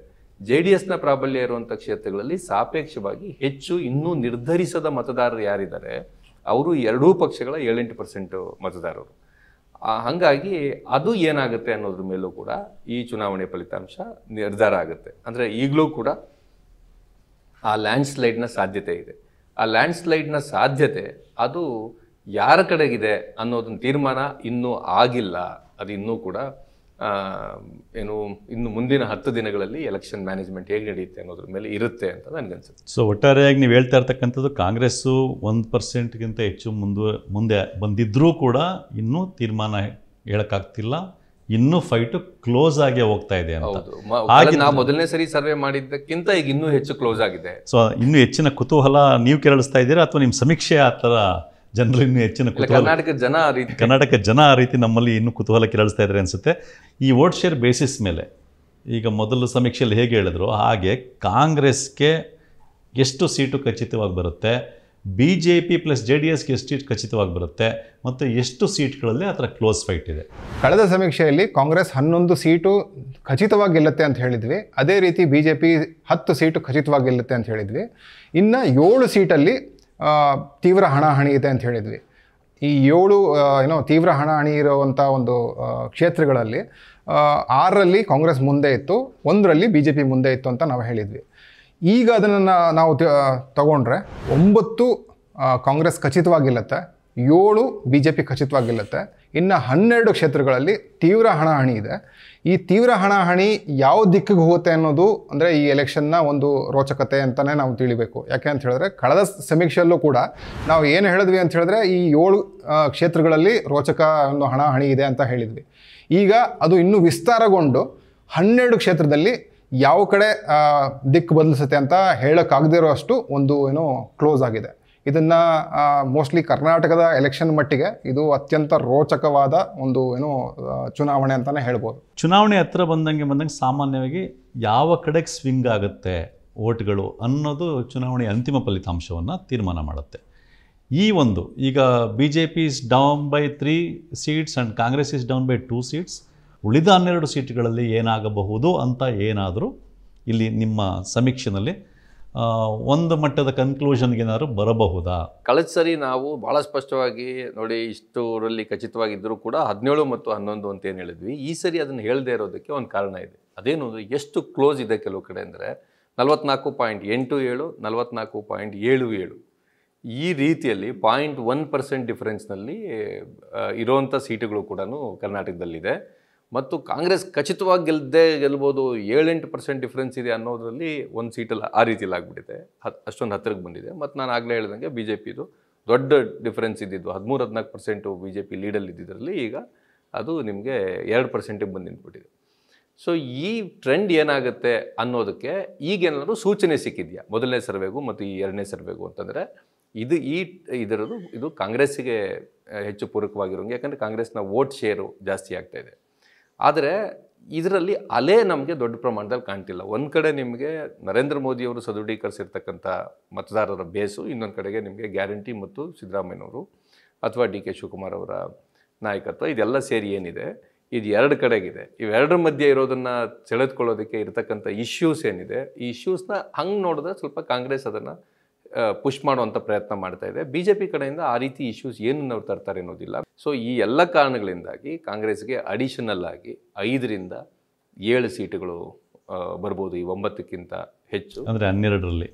[SPEAKER 3] ಜೆ ಡಿ ಎಸ್ನ ಪ್ರಾಬಲ್ಯ ಇರುವಂಥ ಕ್ಷೇತ್ರಗಳಲ್ಲಿ ಸಾಪೇಕ್ಷವಾಗಿ ಹೆಚ್ಚು ಇನ್ನೂ ನಿರ್ಧರಿಸದ ಮತದಾರರು ಯಾರಿದ್ದಾರೆ ಅವರು ಎರಡೂ ಪಕ್ಷಗಳ ಏಳೆಂಟು ಪರ್ಸೆಂಟು ಮತದಾರರು ಹಾಗಾಗಿ ಅದು ಏನಾಗುತ್ತೆ ಅನ್ನೋದ್ರ ಮೇಲೂ ಕೂಡ ಈ ಚುನಾವಣೆ ಫಲಿತಾಂಶ ನಿರ್ಧಾರ ಆಗುತ್ತೆ ಅಂದರೆ ಈಗಲೂ ಕೂಡ ಆ ಲ್ಯಾಂಡ್ ಸ್ಲೈಡ್ನ ಸಾಧ್ಯತೆ ಇದೆ ಆ ಲ್ಯಾಂಡ್ ಸ್ಲೈಡ್ನ ಸಾಧ್ಯತೆ ಅದು ಯಾರ ಕಡೆಗಿದೆ ಅನ್ನೋದನ್ನ ತೀರ್ಮಾನ ಇನ್ನೂ ಆಗಿಲ್ಲ ಅದು ಇನ್ನೂ ಕೂಡ ಏನು ಇನ್ನು ಮುಂದಿನ ಹತ್ತು ದಿನಗಳಲ್ಲಿ ಎಲೆಕ್ಷನ್ ಮ್ಯಾನೇಜ್ಮೆಂಟ್ ಹೇಗೆ ನಡೆಯುತ್ತೆ ಅನ್ನೋದ್ರ ಮೇಲೆ ಇರುತ್ತೆ ಅಂತ ಅನಿಸುತ್ತೆ
[SPEAKER 1] ಸೊ ಒಟ್ಟಾರೆಯಾಗಿ ನೀವು ಹೇಳ್ತಾ ಇರ್ತಕ್ಕಂಥದ್ದು ಕಾಂಗ್ರೆಸ್ಸು ಒಂದು ಪರ್ಸೆಂಟ್ಗಿಂತ ಹೆಚ್ಚು ಮುಂದು ಮುಂದೆ ಬಂದಿದ್ದರೂ ಕೂಡ ಇನ್ನೂ ತೀರ್ಮಾನ ಹೇಳೋಕ್ಕಾಗ್ತಿಲ್ಲ ಇನ್ನೂ ಫೈಟು ಕ್ಲೋಸ್ ಆಗಿ ಹೋಗ್ತಾ ಇದೆ ಹಾಗೆ ನಾವು ಮೊದಲನೇ
[SPEAKER 3] ಸರಿ ಸರ್ವೆ ಮಾಡಿದ್ದಕ್ಕಿಂತ ಈಗ ಇನ್ನೂ ಹೆಚ್ಚು ಕ್ಲೋಸ್ ಆಗಿದೆ
[SPEAKER 1] ಸೊ ಇನ್ನೂ ಹೆಚ್ಚಿನ ಕುತೂಹಲ ನೀವು ಕೆರಳಿಸ್ತಾ ಇದ್ದೀರಾ ಅಥವಾ ನಿಮ್ಮ ಸಮೀಕ್ಷೆ ಆ ಥರ ಜನರಲ್ಲಿ ಇನ್ನೂ ಹೆಚ್ಚಿನ ಕರ್ನಾಟಕ ಜನ ಆ ರೀತಿ ಕರ್ನಾಟಕ ಜನ ಆ ರೀತಿ ನಮ್ಮಲ್ಲಿ ಇನ್ನೂ ಕುತೂಹಲ ಕೆರಳಿಸ್ತಾ ಇದ್ದಾರೆ ಅನಿಸುತ್ತೆ ಈ ವೋಟ್ ಶೇರ್ ಬೇಸಿಸ್ ಮೇಲೆ ಈಗ ಮೊದಲು ಸಮೀಕ್ಷೆಯಲ್ಲಿ ಹೇಗೆ ಹೇಳಿದ್ರು ಹಾಗೆ ಕಾಂಗ್ರೆಸ್ಗೆ ಎಷ್ಟು ಸೀಟು ಖಚಿತವಾಗಿ ಬರುತ್ತೆ B J P plus J D ಎಸ್ಗೆ ಎಷ್ಟು ಸೀಟ್ ಖಚಿತವಾಗಿ ಬರುತ್ತೆ ಮತ್ತು ಎಷ್ಟು ಸೀಟ್ಗಳಲ್ಲಿ ಅದರ ಕ್ಲೋಸ್ ಫೈಟ್ ಇದೆ
[SPEAKER 2] ಕಳೆದ ಸಮೀಕ್ಷೆಯಲ್ಲಿ ಕಾಂಗ್ರೆಸ್ ಹನ್ನೊಂದು ಸೀಟು ಖಚಿತವಾಗಿ ಗೆಲ್ಲುತ್ತೆ ಅಂತ ಹೇಳಿದ್ವಿ ಅದೇ ರೀತಿ ಬಿ ಜೆ ಪಿ ಹತ್ತು ಸೀಟು ಖಚಿತವಾಗಿ ಗೆಲ್ಲುತ್ತೆ ಅಂತ ಹೇಳಿದ್ವಿ ಇನ್ನು ಏಳು ಸೀಟಲ್ಲಿ ತೀವ್ರ ಹಣಾಹಣಿ ಇದೆ ಅಂತ ಹೇಳಿದ್ವಿ ಈ ಏಳು ಏನೋ ತೀವ್ರ ಹಣಾಹಣಿ ಇರುವಂಥ ಒಂದು ಕ್ಷೇತ್ರಗಳಲ್ಲಿ ಆರರಲ್ಲಿ ಕಾಂಗ್ರೆಸ್ ಮುಂದೆ ಇತ್ತು ಒಂದರಲ್ಲಿ ಬಿ ಜೆ ಪಿ ಮುಂದೆ ಇತ್ತು ಅಂತ ನಾವು ಹೇಳಿದ್ವಿ ಈಗ ಅದನ್ನು ನಾವು ತಗೊಂಡ್ರೆ ಒಂಬತ್ತು ಕಾಂಗ್ರೆಸ್ ಖಚಿತವಾಗಿಲ್ಲತ್ತೆ ಏಳು ಬಿ ಜೆ ಪಿ ಖಚಿತವಾಗಿಲ್ಲತ್ತೆ ಇನ್ನು ಹನ್ನೆರಡು ಕ್ಷೇತ್ರಗಳಲ್ಲಿ ತೀವ್ರ ಹಣಾಹಣಿ ಇದೆ ಈ ತೀವ್ರ ಹಣಾಹಣಿ ಯಾವ ದಿಕ್ಕಿಗೆ ಹೋಗುತ್ತೆ ಅನ್ನೋದು ಅಂದರೆ ಈ ಎಲೆಕ್ಷನ್ನ ಒಂದು ರೋಚಕತೆ ಅಂತಲೇ ನಾವು ತಿಳಿಬೇಕು ಯಾಕೆ ಅಂತ ಹೇಳಿದ್ರೆ ಕಳೆದ ಸಮೀಕ್ಷೆಯಲ್ಲೂ ಕೂಡ ನಾವು ಏನು ಹೇಳಿದ್ವಿ ಅಂತ ಹೇಳಿದ್ರೆ ಈ ಏಳು ಕ್ಷೇತ್ರಗಳಲ್ಲಿ ರೋಚಕ ಒಂದು ಹಣಾಹಣಿ ಇದೆ ಅಂತ ಹೇಳಿದ್ವಿ ಈಗ ಅದು ಇನ್ನೂ ವಿಸ್ತಾರಗೊಂಡು ಹನ್ನೆರಡು ಕ್ಷೇತ್ರದಲ್ಲಿ ಯಾವ ಕಡೆ ದಿಕ್ಕು ಬದಲಿಸುತ್ತೆ ಅಂತ ಹೇಳೋಕ್ಕಾಗದಿರೋ ಅಷ್ಟು ಒಂದು ಏನು ಕ್ಲೋಸ್ ಆಗಿದೆ ಇದನ್ನು ಮೋಸ್ಟ್ಲಿ ಕರ್ನಾಟಕದ ಎಲೆಕ್ಷನ್ ಮಟ್ಟಿಗೆ ಇದು ಅತ್ಯಂತ ರೋಚಕವಾದ ಒಂದು ಏನು ಚುನಾವಣೆ ಅಂತಲೇ ಹೇಳ್ಬೋದು
[SPEAKER 1] ಚುನಾವಣೆ ಹತ್ರ ಬಂದಂಗೆ ಬಂದಂಗೆ ಸಾಮಾನ್ಯವಾಗಿ ಯಾವ ಕಡೆಗೆ ಸ್ವಿಂಗ್ ಆಗುತ್ತೆ ಓಟ್ಗಳು ಅನ್ನೋದು ಚುನಾವಣೆ ಅಂತಿಮ ಫಲಿತಾಂಶವನ್ನು ತೀರ್ಮಾನ ಮಾಡುತ್ತೆ ಈ ಒಂದು ಈಗ B J P is down by three seats and Congress is down by two seats ಉಳಿದ ಹನ್ನೆರಡು ಸೀಟ್ಗಳಲ್ಲಿ ಏನಾಗಬಹುದು ಅಂತ ಏನಾದರೂ ಇಲ್ಲಿ ನಿಮ್ಮ ಸಮೀಕ್ಷೆಯಲ್ಲಿ ಒಂದು ಮಟ್ಟದ ಕನ್ಕ್ಲೂಷನ್ಗೆ ಏನಾದರೂ ಬರಬಹುದಾ ಕಳೆದ
[SPEAKER 3] ಸರಿ ನಾವು ಭಾಳ ಸ್ಪಷ್ಟವಾಗಿ ನೋಡಿ ಇಷ್ಟೂರಲ್ಲಿ ಖಚಿತವಾಗಿದ್ದರೂ ಕೂಡ ಹದಿನೇಳು ಮತ್ತು ಹನ್ನೊಂದು ಅಂತ ಏನು ಹೇಳಿದ್ವಿ ಈ ಸರಿ ಅದನ್ನು ಹೇಳದೇ ಇರೋದಕ್ಕೆ ಒಂದು ಕಾರಣ ಇದೆ ಅದೇನು ಎಷ್ಟು ಕ್ಲೋಸ್ ಇದೆ ಕೆಲವು ಕಡೆ ಅಂದರೆ ನಲವತ್ನಾಲ್ಕು ಪಾಯಿಂಟ್ ಎಂಟು ಏಳು ನಲವತ್ನಾಲ್ಕು ಪಾಯಿಂಟ್ ಏಳು ಏಳು ಈ ರೀತಿಯಲ್ಲಿ ಪಾಯಿಂಟ್ ಒನ್ ಪರ್ಸೆಂಟ್ ಡಿಫ್ರೆನ್ಸ್ನಲ್ಲಿ ಇರೋವಂಥ ಸೀಟುಗಳು ಕೂಡ ಕರ್ನಾಟಕದಲ್ಲಿದೆ ಮತ್ತು ಕಾಂಗ್ರೆಸ್ ಖಚಿತವಾಗಿ ಗೆಲ್ಲದೆ ಗೆಲ್ಬೋದು ಏಳೆಂಟು ಪರ್ಸೆಂಟ್ ಡಿಫ್ರೆನ್ಸ್ ಇದೆ ಅನ್ನೋದರಲ್ಲಿ ಒಂದು ಸೀಟಲ್ಲಿ ಆ ರೀತಿಯಲ್ಲಿ ಆಗ್ಬಿಟ್ಟಿದೆ ಹತ್ತು ಅಷ್ಟೊಂದು ಹತ್ತಿರಕ್ಕೆ ಬಂದಿದೆ ಮತ್ತು ನಾನು ಆಗಲೇ ಹೇಳಿದಂಗೆ ಬಿ ಜೆ ಪಿದು ದೊಡ್ಡ ಡಿಫ್ರೆನ್ಸ್ ಇದ್ದಿದ್ದು ಹದಿಮೂರು ಹದಿನಾಲ್ಕು ಪರ್ಸೆಂಟು ಬಿ ಜೆ ಪಿ ಲೀಡಲ್ಲಿ ಇದ್ದಿದ್ರಲ್ಲಿ ಈಗ ಅದು ನಿಮಗೆ ಎರಡು ಪರ್ಸೆಂಟಿಗೆ ಬಂದು ನಿಂತ್ಬಿಟ್ಟಿದೆ ಸೊ ಈ ಟ್ರೆಂಡ್ ಏನಾಗುತ್ತೆ ಅನ್ನೋದಕ್ಕೆ ಈಗೇನಾದರೂ ಸೂಚನೆ ಸಿಕ್ಕಿದೆಯಾ ಮೊದಲನೇ ಸರ್ವೆಗೂ ಮತ್ತು ಈ ಎರಡನೇ ಸರ್ವೆಗೂ ಅಂತಂದರೆ ಇದು ಈ ಇದರದು ಇದು ಕಾಂಗ್ರೆಸ್ಸಿಗೆ ಹೆಚ್ಚು ಪೂರಕವಾಗಿರೋಂಗೆ ಯಾಕಂದರೆ ಕಾಂಗ್ರೆಸ್ನ ವೋಟ್ ಶೇರು ಜಾಸ್ತಿ ಆಗ್ತಾಯಿದೆ ಆದರೆ ಇದರಲ್ಲಿ ಅಲೆ ನಮಗೆ ದೊಡ್ಡ ಪ್ರಮಾಣದಲ್ಲಿ ಕಾಣ್ತಿಲ್ಲ ಒಂದು ಕಡೆ ನಿಮಗೆ ನರೇಂದ್ರ ಮೋದಿಯವರು ಸದೃಢೀಕರಿಸಿರ್ತಕ್ಕಂಥ ಮತದಾರರ ಬೇಸು ಇನ್ನೊಂದು ಕಡೆಗೆ ನಿಮಗೆ ಗ್ಯಾರಂಟಿ ಮತ್ತು ಸಿದ್ದರಾಮಯ್ಯನವರು ಅಥವಾ ಡಿ ಕೆ ಶಿವಕುಮಾರ್ ಅವರ ನಾಯಕತ್ವ ಇದೆಲ್ಲ ಸೇರಿ ಏನಿದೆ ಇದು ಎರಡು ಕಡೆಗಿದೆ ಇವೆರಡರ ಮಧ್ಯೆ ಇರೋದನ್ನು ಸೆಳೆದುಕೊಳ್ಳೋದಕ್ಕೆ ಇರತಕ್ಕಂಥ ಇಶ್ಯೂಸ್ ಏನಿದೆ ಈ ಇಶ್ಯೂಸ್ನ ಹಂಗೆ ನೋಡಿದ್ರೆ ಸ್ವಲ್ಪ ಕಾಂಗ್ರೆಸ್ ಅದನ್ನು ಪುಷ್ ಮಾಡುವಂಥ ಪ್ರಯತ್ನ ಮಾಡ್ತಾ ಇದೆ ಬಿ ಜೆ ಪಿ ಕಡೆಯಿಂದ ಆ ರೀತಿ ಇಶ್ಯೂಸ್ ಏನನ್ನು ಅವ್ರು ತರ್ತಾರೆ ಅನ್ನೋದಿಲ್ಲ ಸೊ ಈ ಎಲ್ಲ ಕಾರಣಗಳಿಂದಾಗಿ ಕಾಂಗ್ರೆಸ್ಗೆ ಅಡಿಷನಲ್ ಆಗಿ ಐದರಿಂದ ಏಳು ಸೀಟುಗಳು ಬರ್ಬೋದು ಈ ಒಂಬತ್ತಕ್ಕಿಂತ ಹೆಚ್ಚು ಅಂದರೆ
[SPEAKER 1] ಹನ್ನೆರಡರಲ್ಲಿ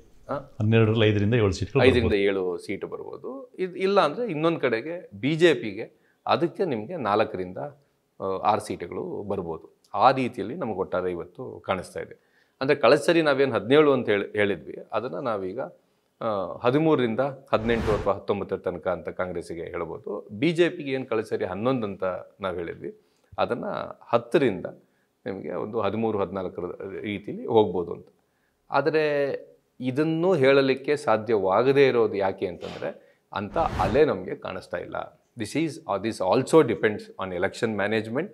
[SPEAKER 1] ಹನ್ನೆರಡರಲ್ಲಿ ಐದರಿಂದ ಏಳು ಸೀಟ್ ಐದರಿಂದ
[SPEAKER 3] ಏಳು ಸೀಟು ಬರ್ಬೋದು ಇದು ಇಲ್ಲ ಅಂದರೆ ಇನ್ನೊಂದು ಕಡೆಗೆ ಬಿ ಜೆ ಪಿಗೆ ಅದಕ್ಕೆ ನಿಮಗೆ ನಾಲ್ಕರಿಂದ ಆರು ಸೀಟುಗಳು ಬರ್ಬೋದು ಆ ರೀತಿಯಲ್ಲಿ ನಮಗೆ ಒಟ್ಟಾರೆ ಇವತ್ತು ಕಾಣಿಸ್ತಾ ಇದೆ ಅಂದರೆ ಕಳೆದ ಸರಿ ನಾವೇನು ಹದಿನೇಳು ಅಂತ ಹೇಳಿ ಹೇಳಿದ್ವಿ ಅದನ್ನು ನಾವೀಗ ಹದಿಮೂರರಿಂದ ಹದಿನೆಂಟು ಅಥವಾ ಹತ್ತೊಂಬತ್ತರ ತನಕ ಅಂತ ಕಾಂಗ್ರೆಸ್ಸಿಗೆ ಹೇಳ್ಬೋದು ಬಿ ಜೆ ಪಿಗೆ ಏನು ಕಳಿಸರಿ ಹನ್ನೊಂದು ಅಂತ ನಾವು ಹೇಳಿದ್ವಿ ಅದನ್ನು ಹತ್ತರಿಂದ ನಿಮಗೆ ಒಂದು ಹದಿಮೂರು ಹದಿನಾಲ್ಕರ ರೀತಿಯಲ್ಲಿ ಹೋಗ್ಬೋದು ಅಂತ ಆದರೆ ಇದನ್ನು ಹೇಳಲಿಕ್ಕೆ ಸಾಧ್ಯವಾಗದೇ ಇರೋದು ಯಾಕೆ ಅಂತಂದರೆ ಅಂಥ ಅಲೆ ನಮಗೆ ಕಾಣಿಸ್ತಾ ಇಲ್ಲ this is this also depends on election management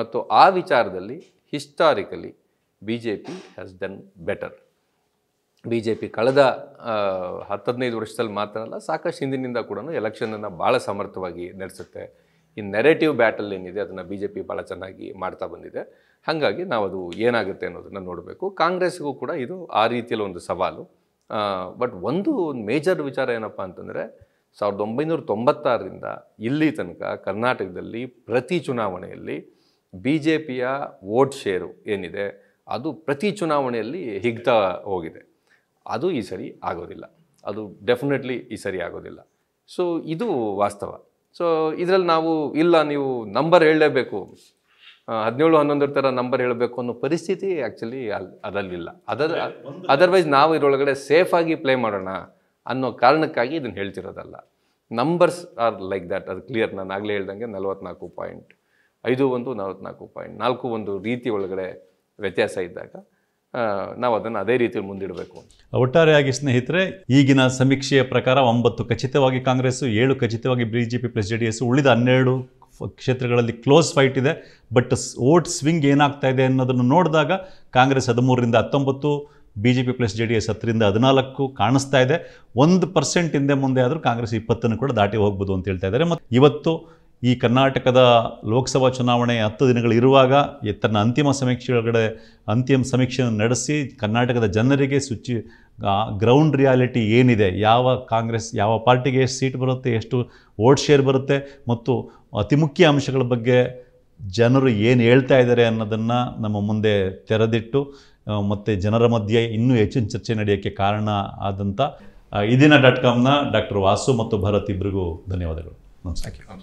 [SPEAKER 3] ಮತ್ತು ಆ ವಿಚಾರದಲ್ಲಿ historically B J P has done better B J P ಕಳೆದ ಹತ್ತದೈದು ವರ್ಷದಲ್ಲಿ ಮಾತ್ರ ಅಲ್ಲ ಸಾಕಷ್ಟು ಹಿಂದಿನಿಂದ ಕೂಡ ಎಲೆಕ್ಷನನ್ನು ಭಾಳ ಸಮರ್ಥವಾಗಿ ನಡೆಸುತ್ತೆ ಈ ನೆರೆಟಿವ್ ಬ್ಯಾಟಲ್ ಏನಿದೆ ಅದನ್ನು ಬಿ ಜೆ ಪಿ ಭಾಳ ಚೆನ್ನಾಗಿ ಮಾಡ್ತಾ ಬಂದಿದೆ ಹಾಗಾಗಿ ನಾವು ಅದು ಏನಾಗುತ್ತೆ ಅನ್ನೋದನ್ನು ನೋಡಬೇಕು ಕಾಂಗ್ರೆಸ್ಗೂ ಕೂಡ ಇದು ಆ ರೀತಿಯಲ್ಲಿ ಒಂದು ಸವಾಲು ಬಟ್ ಒಂದು ಮೇಜರ್ ವಿಚಾರ ಏನಪ್ಪ ಅಂತಂದರೆ ಸಾವಿರದ ಒಂಬೈನೂರ ತೊಂಬತ್ತಾರರಿಂದ ಇಲ್ಲಿ ತನಕ ಕರ್ನಾಟಕದಲ್ಲಿ ಪ್ರತಿ ಚುನಾವಣೆಯಲ್ಲಿ ಬಿ ಜೆ ಪಿಯ ವೋಟ್ ಶೇರು ಏನಿದೆ ಅದು ಪ್ರತಿ ಚುನಾವಣೆಯಲ್ಲಿ ಹಿಗ್ತಾ ಹೋಗಿದೆ ಅದು ಈ ಸರಿ ಆಗೋದಿಲ್ಲ ಅದು ಡೆಫಿನೆಟ್ಲಿ ಈ ಸರಿ ಆಗೋದಿಲ್ಲ ಸೊ ಇದು ವಾಸ್ತವ ಸೊ ಇದರಲ್ಲಿ ನಾವು ಇಲ್ಲ ನೀವು ನಂಬರ್ ಹೇಳಲೇಬೇಕು ಹದಿನೇಳು ಹನ್ನೊಂದರ ಥರ ನಂಬರ್ ಹೇಳಬೇಕು ಅನ್ನೋ ಪರಿಸ್ಥಿತಿ ಆ್ಯಕ್ಚುಲಿ ಅಲ್ಲಿ ಅದರಲ್ಲಿಲ್ಲ ಅದರ ಅದರ್ವೈಸ್ ನಾವು ಇದರೊಳಗಡೆ ಸೇಫಾಗಿ ಪ್ಲೇ ಮಾಡೋಣ ಅನ್ನೋ ಕಾರಣಕ್ಕಾಗಿ ಇದನ್ನು ಹೇಳ್ತಿರೋದಲ್ಲ ನಂಬರ್ಸ್ ಆರ್ ಲೈಕ್ ದ್ಯಾಟ್ ಅದು ಕ್ಲಿಯರ್ ನಾನು ಆಗಲೇ ಹೇಳ್ದಂಗೆ ನಲವತ್ನಾಲ್ಕು ಪಾಯಿಂಟ್ ಐದು ಒಂದು ನಲವತ್ನಾಲ್ಕು ಪಾಯಿಂಟ್ ನಾಲ್ಕು ಒಂದು ರೀತಿ ಒಳಗಡೆ ವ್ಯತ್ಯಾಸ ಇದ್ದಾಗ ನಾವು ಅದನ್ನು ಅದೇ ರೀತಿಯಲ್ಲಿ ಮುಂದಿಡಬೇಕು
[SPEAKER 1] ಒಟ್ಟಾರೆಯಾಗಿ ಸ್ನೇಹಿತರೆ ಈಗಿನ ಸಮೀಕ್ಷೆಯ ಪ್ರಕಾರ ಒಂಬತ್ತು ಖಚಿತವಾಗಿ ಕಾಂಗ್ರೆಸ್ ಏಳು ಖಚಿತವಾಗಿ B J P plus J D S ಉಳಿದ ಹನ್ನೆರಡು ಕ್ಷೇತ್ರಗಳಲ್ಲಿ ಕ್ಲೋಸ್ ಫೈಟ್ ಇದೆ ಬಟ್ ಓಟ್ ಸ್ವಿಂಗ್ ಏನಾಗ್ತಾ ಇದೆ ಅನ್ನೋದನ್ನು ನೋಡಿದಾಗ ಕಾಂಗ್ರೆಸ್ ಹದಿಮೂರರಿಂದ ಹತ್ತೊಂಬತ್ತು B J P plus J D S ಹತ್ತರಿಂದ ಹದಿನಾಲ್ಕು ಕಾಣಿಸ್ತಾ ಇದೆ ಒಂದು ಪರ್ಸೆಂಟ್ ಹಿಂದೆ ಮುಂದೆ ಆದರೂ ಕಾಂಗ್ರೆಸ್ ಇಪ್ಪತ್ತನ್ನು ಕೂಡ ದಾಟಿ ಹೋಗ್ಬೋದು ಅಂತ ಹೇಳ್ತಾ ಇದ್ದಾರೆ ಮತ್ತು ಇವತ್ತು ಈ ಕರ್ನಾಟಕದ ಲೋಕಸಭಾ ಚುನಾವಣೆ ಹತ್ತು ದಿನಗಳಿರುವಾಗ ತನ್ನ ಅಂತಿಮ ಸಮೀಕ್ಷೆಗಳಗಡೆ ಅಂತಿಮ ಸಮೀಕ್ಷೆಯನ್ನು ನಡೆಸಿ ಕರ್ನಾಟಕದ ಜನರಿಗೆ ಸುಚಿ ಗ್ರೌಂಡ್ ರಿಯಾಲಿಟಿ ಏನಿದೆ ಯಾವ ಕಾಂಗ್ರೆಸ್ ಯಾವ ಪಾರ್ಟಿಗೆ ಎಷ್ಟು ಸೀಟ್ ಬರುತ್ತೆ ಎಷ್ಟು ವೋಟ್ ಶೇರ್ ಬರುತ್ತೆ ಮತ್ತು ಅತಿ ಮುಖ್ಯ ಅಂಶಗಳ ಬಗ್ಗೆ ಜನರು ಏನು ಹೇಳ್ತಾ ಇದ್ದಾರೆ ಅನ್ನೋದನ್ನು ನಮ್ಮ ಮುಂದೆ ತೆರೆದಿಟ್ಟು ಮತ್ತು ಜನರ ಮಧ್ಯೆ ಇನ್ನೂ ಹೆಚ್ಚಿನ ಚರ್ಚೆ ನಡೆಯೋಕ್ಕೆ ಕಾರಣ ಆದಂಥ ಇದಿನ ಡಾಟ್ ಕಾಮ್ನ ಡಾಕ್ಟರ್ ವಾಸು ಮತ್ತು ಭರತ್ ಇಬ್ಬರಿಗೂ ಧನ್ಯವಾದಗಳು ನಮಸ್ಕಾರ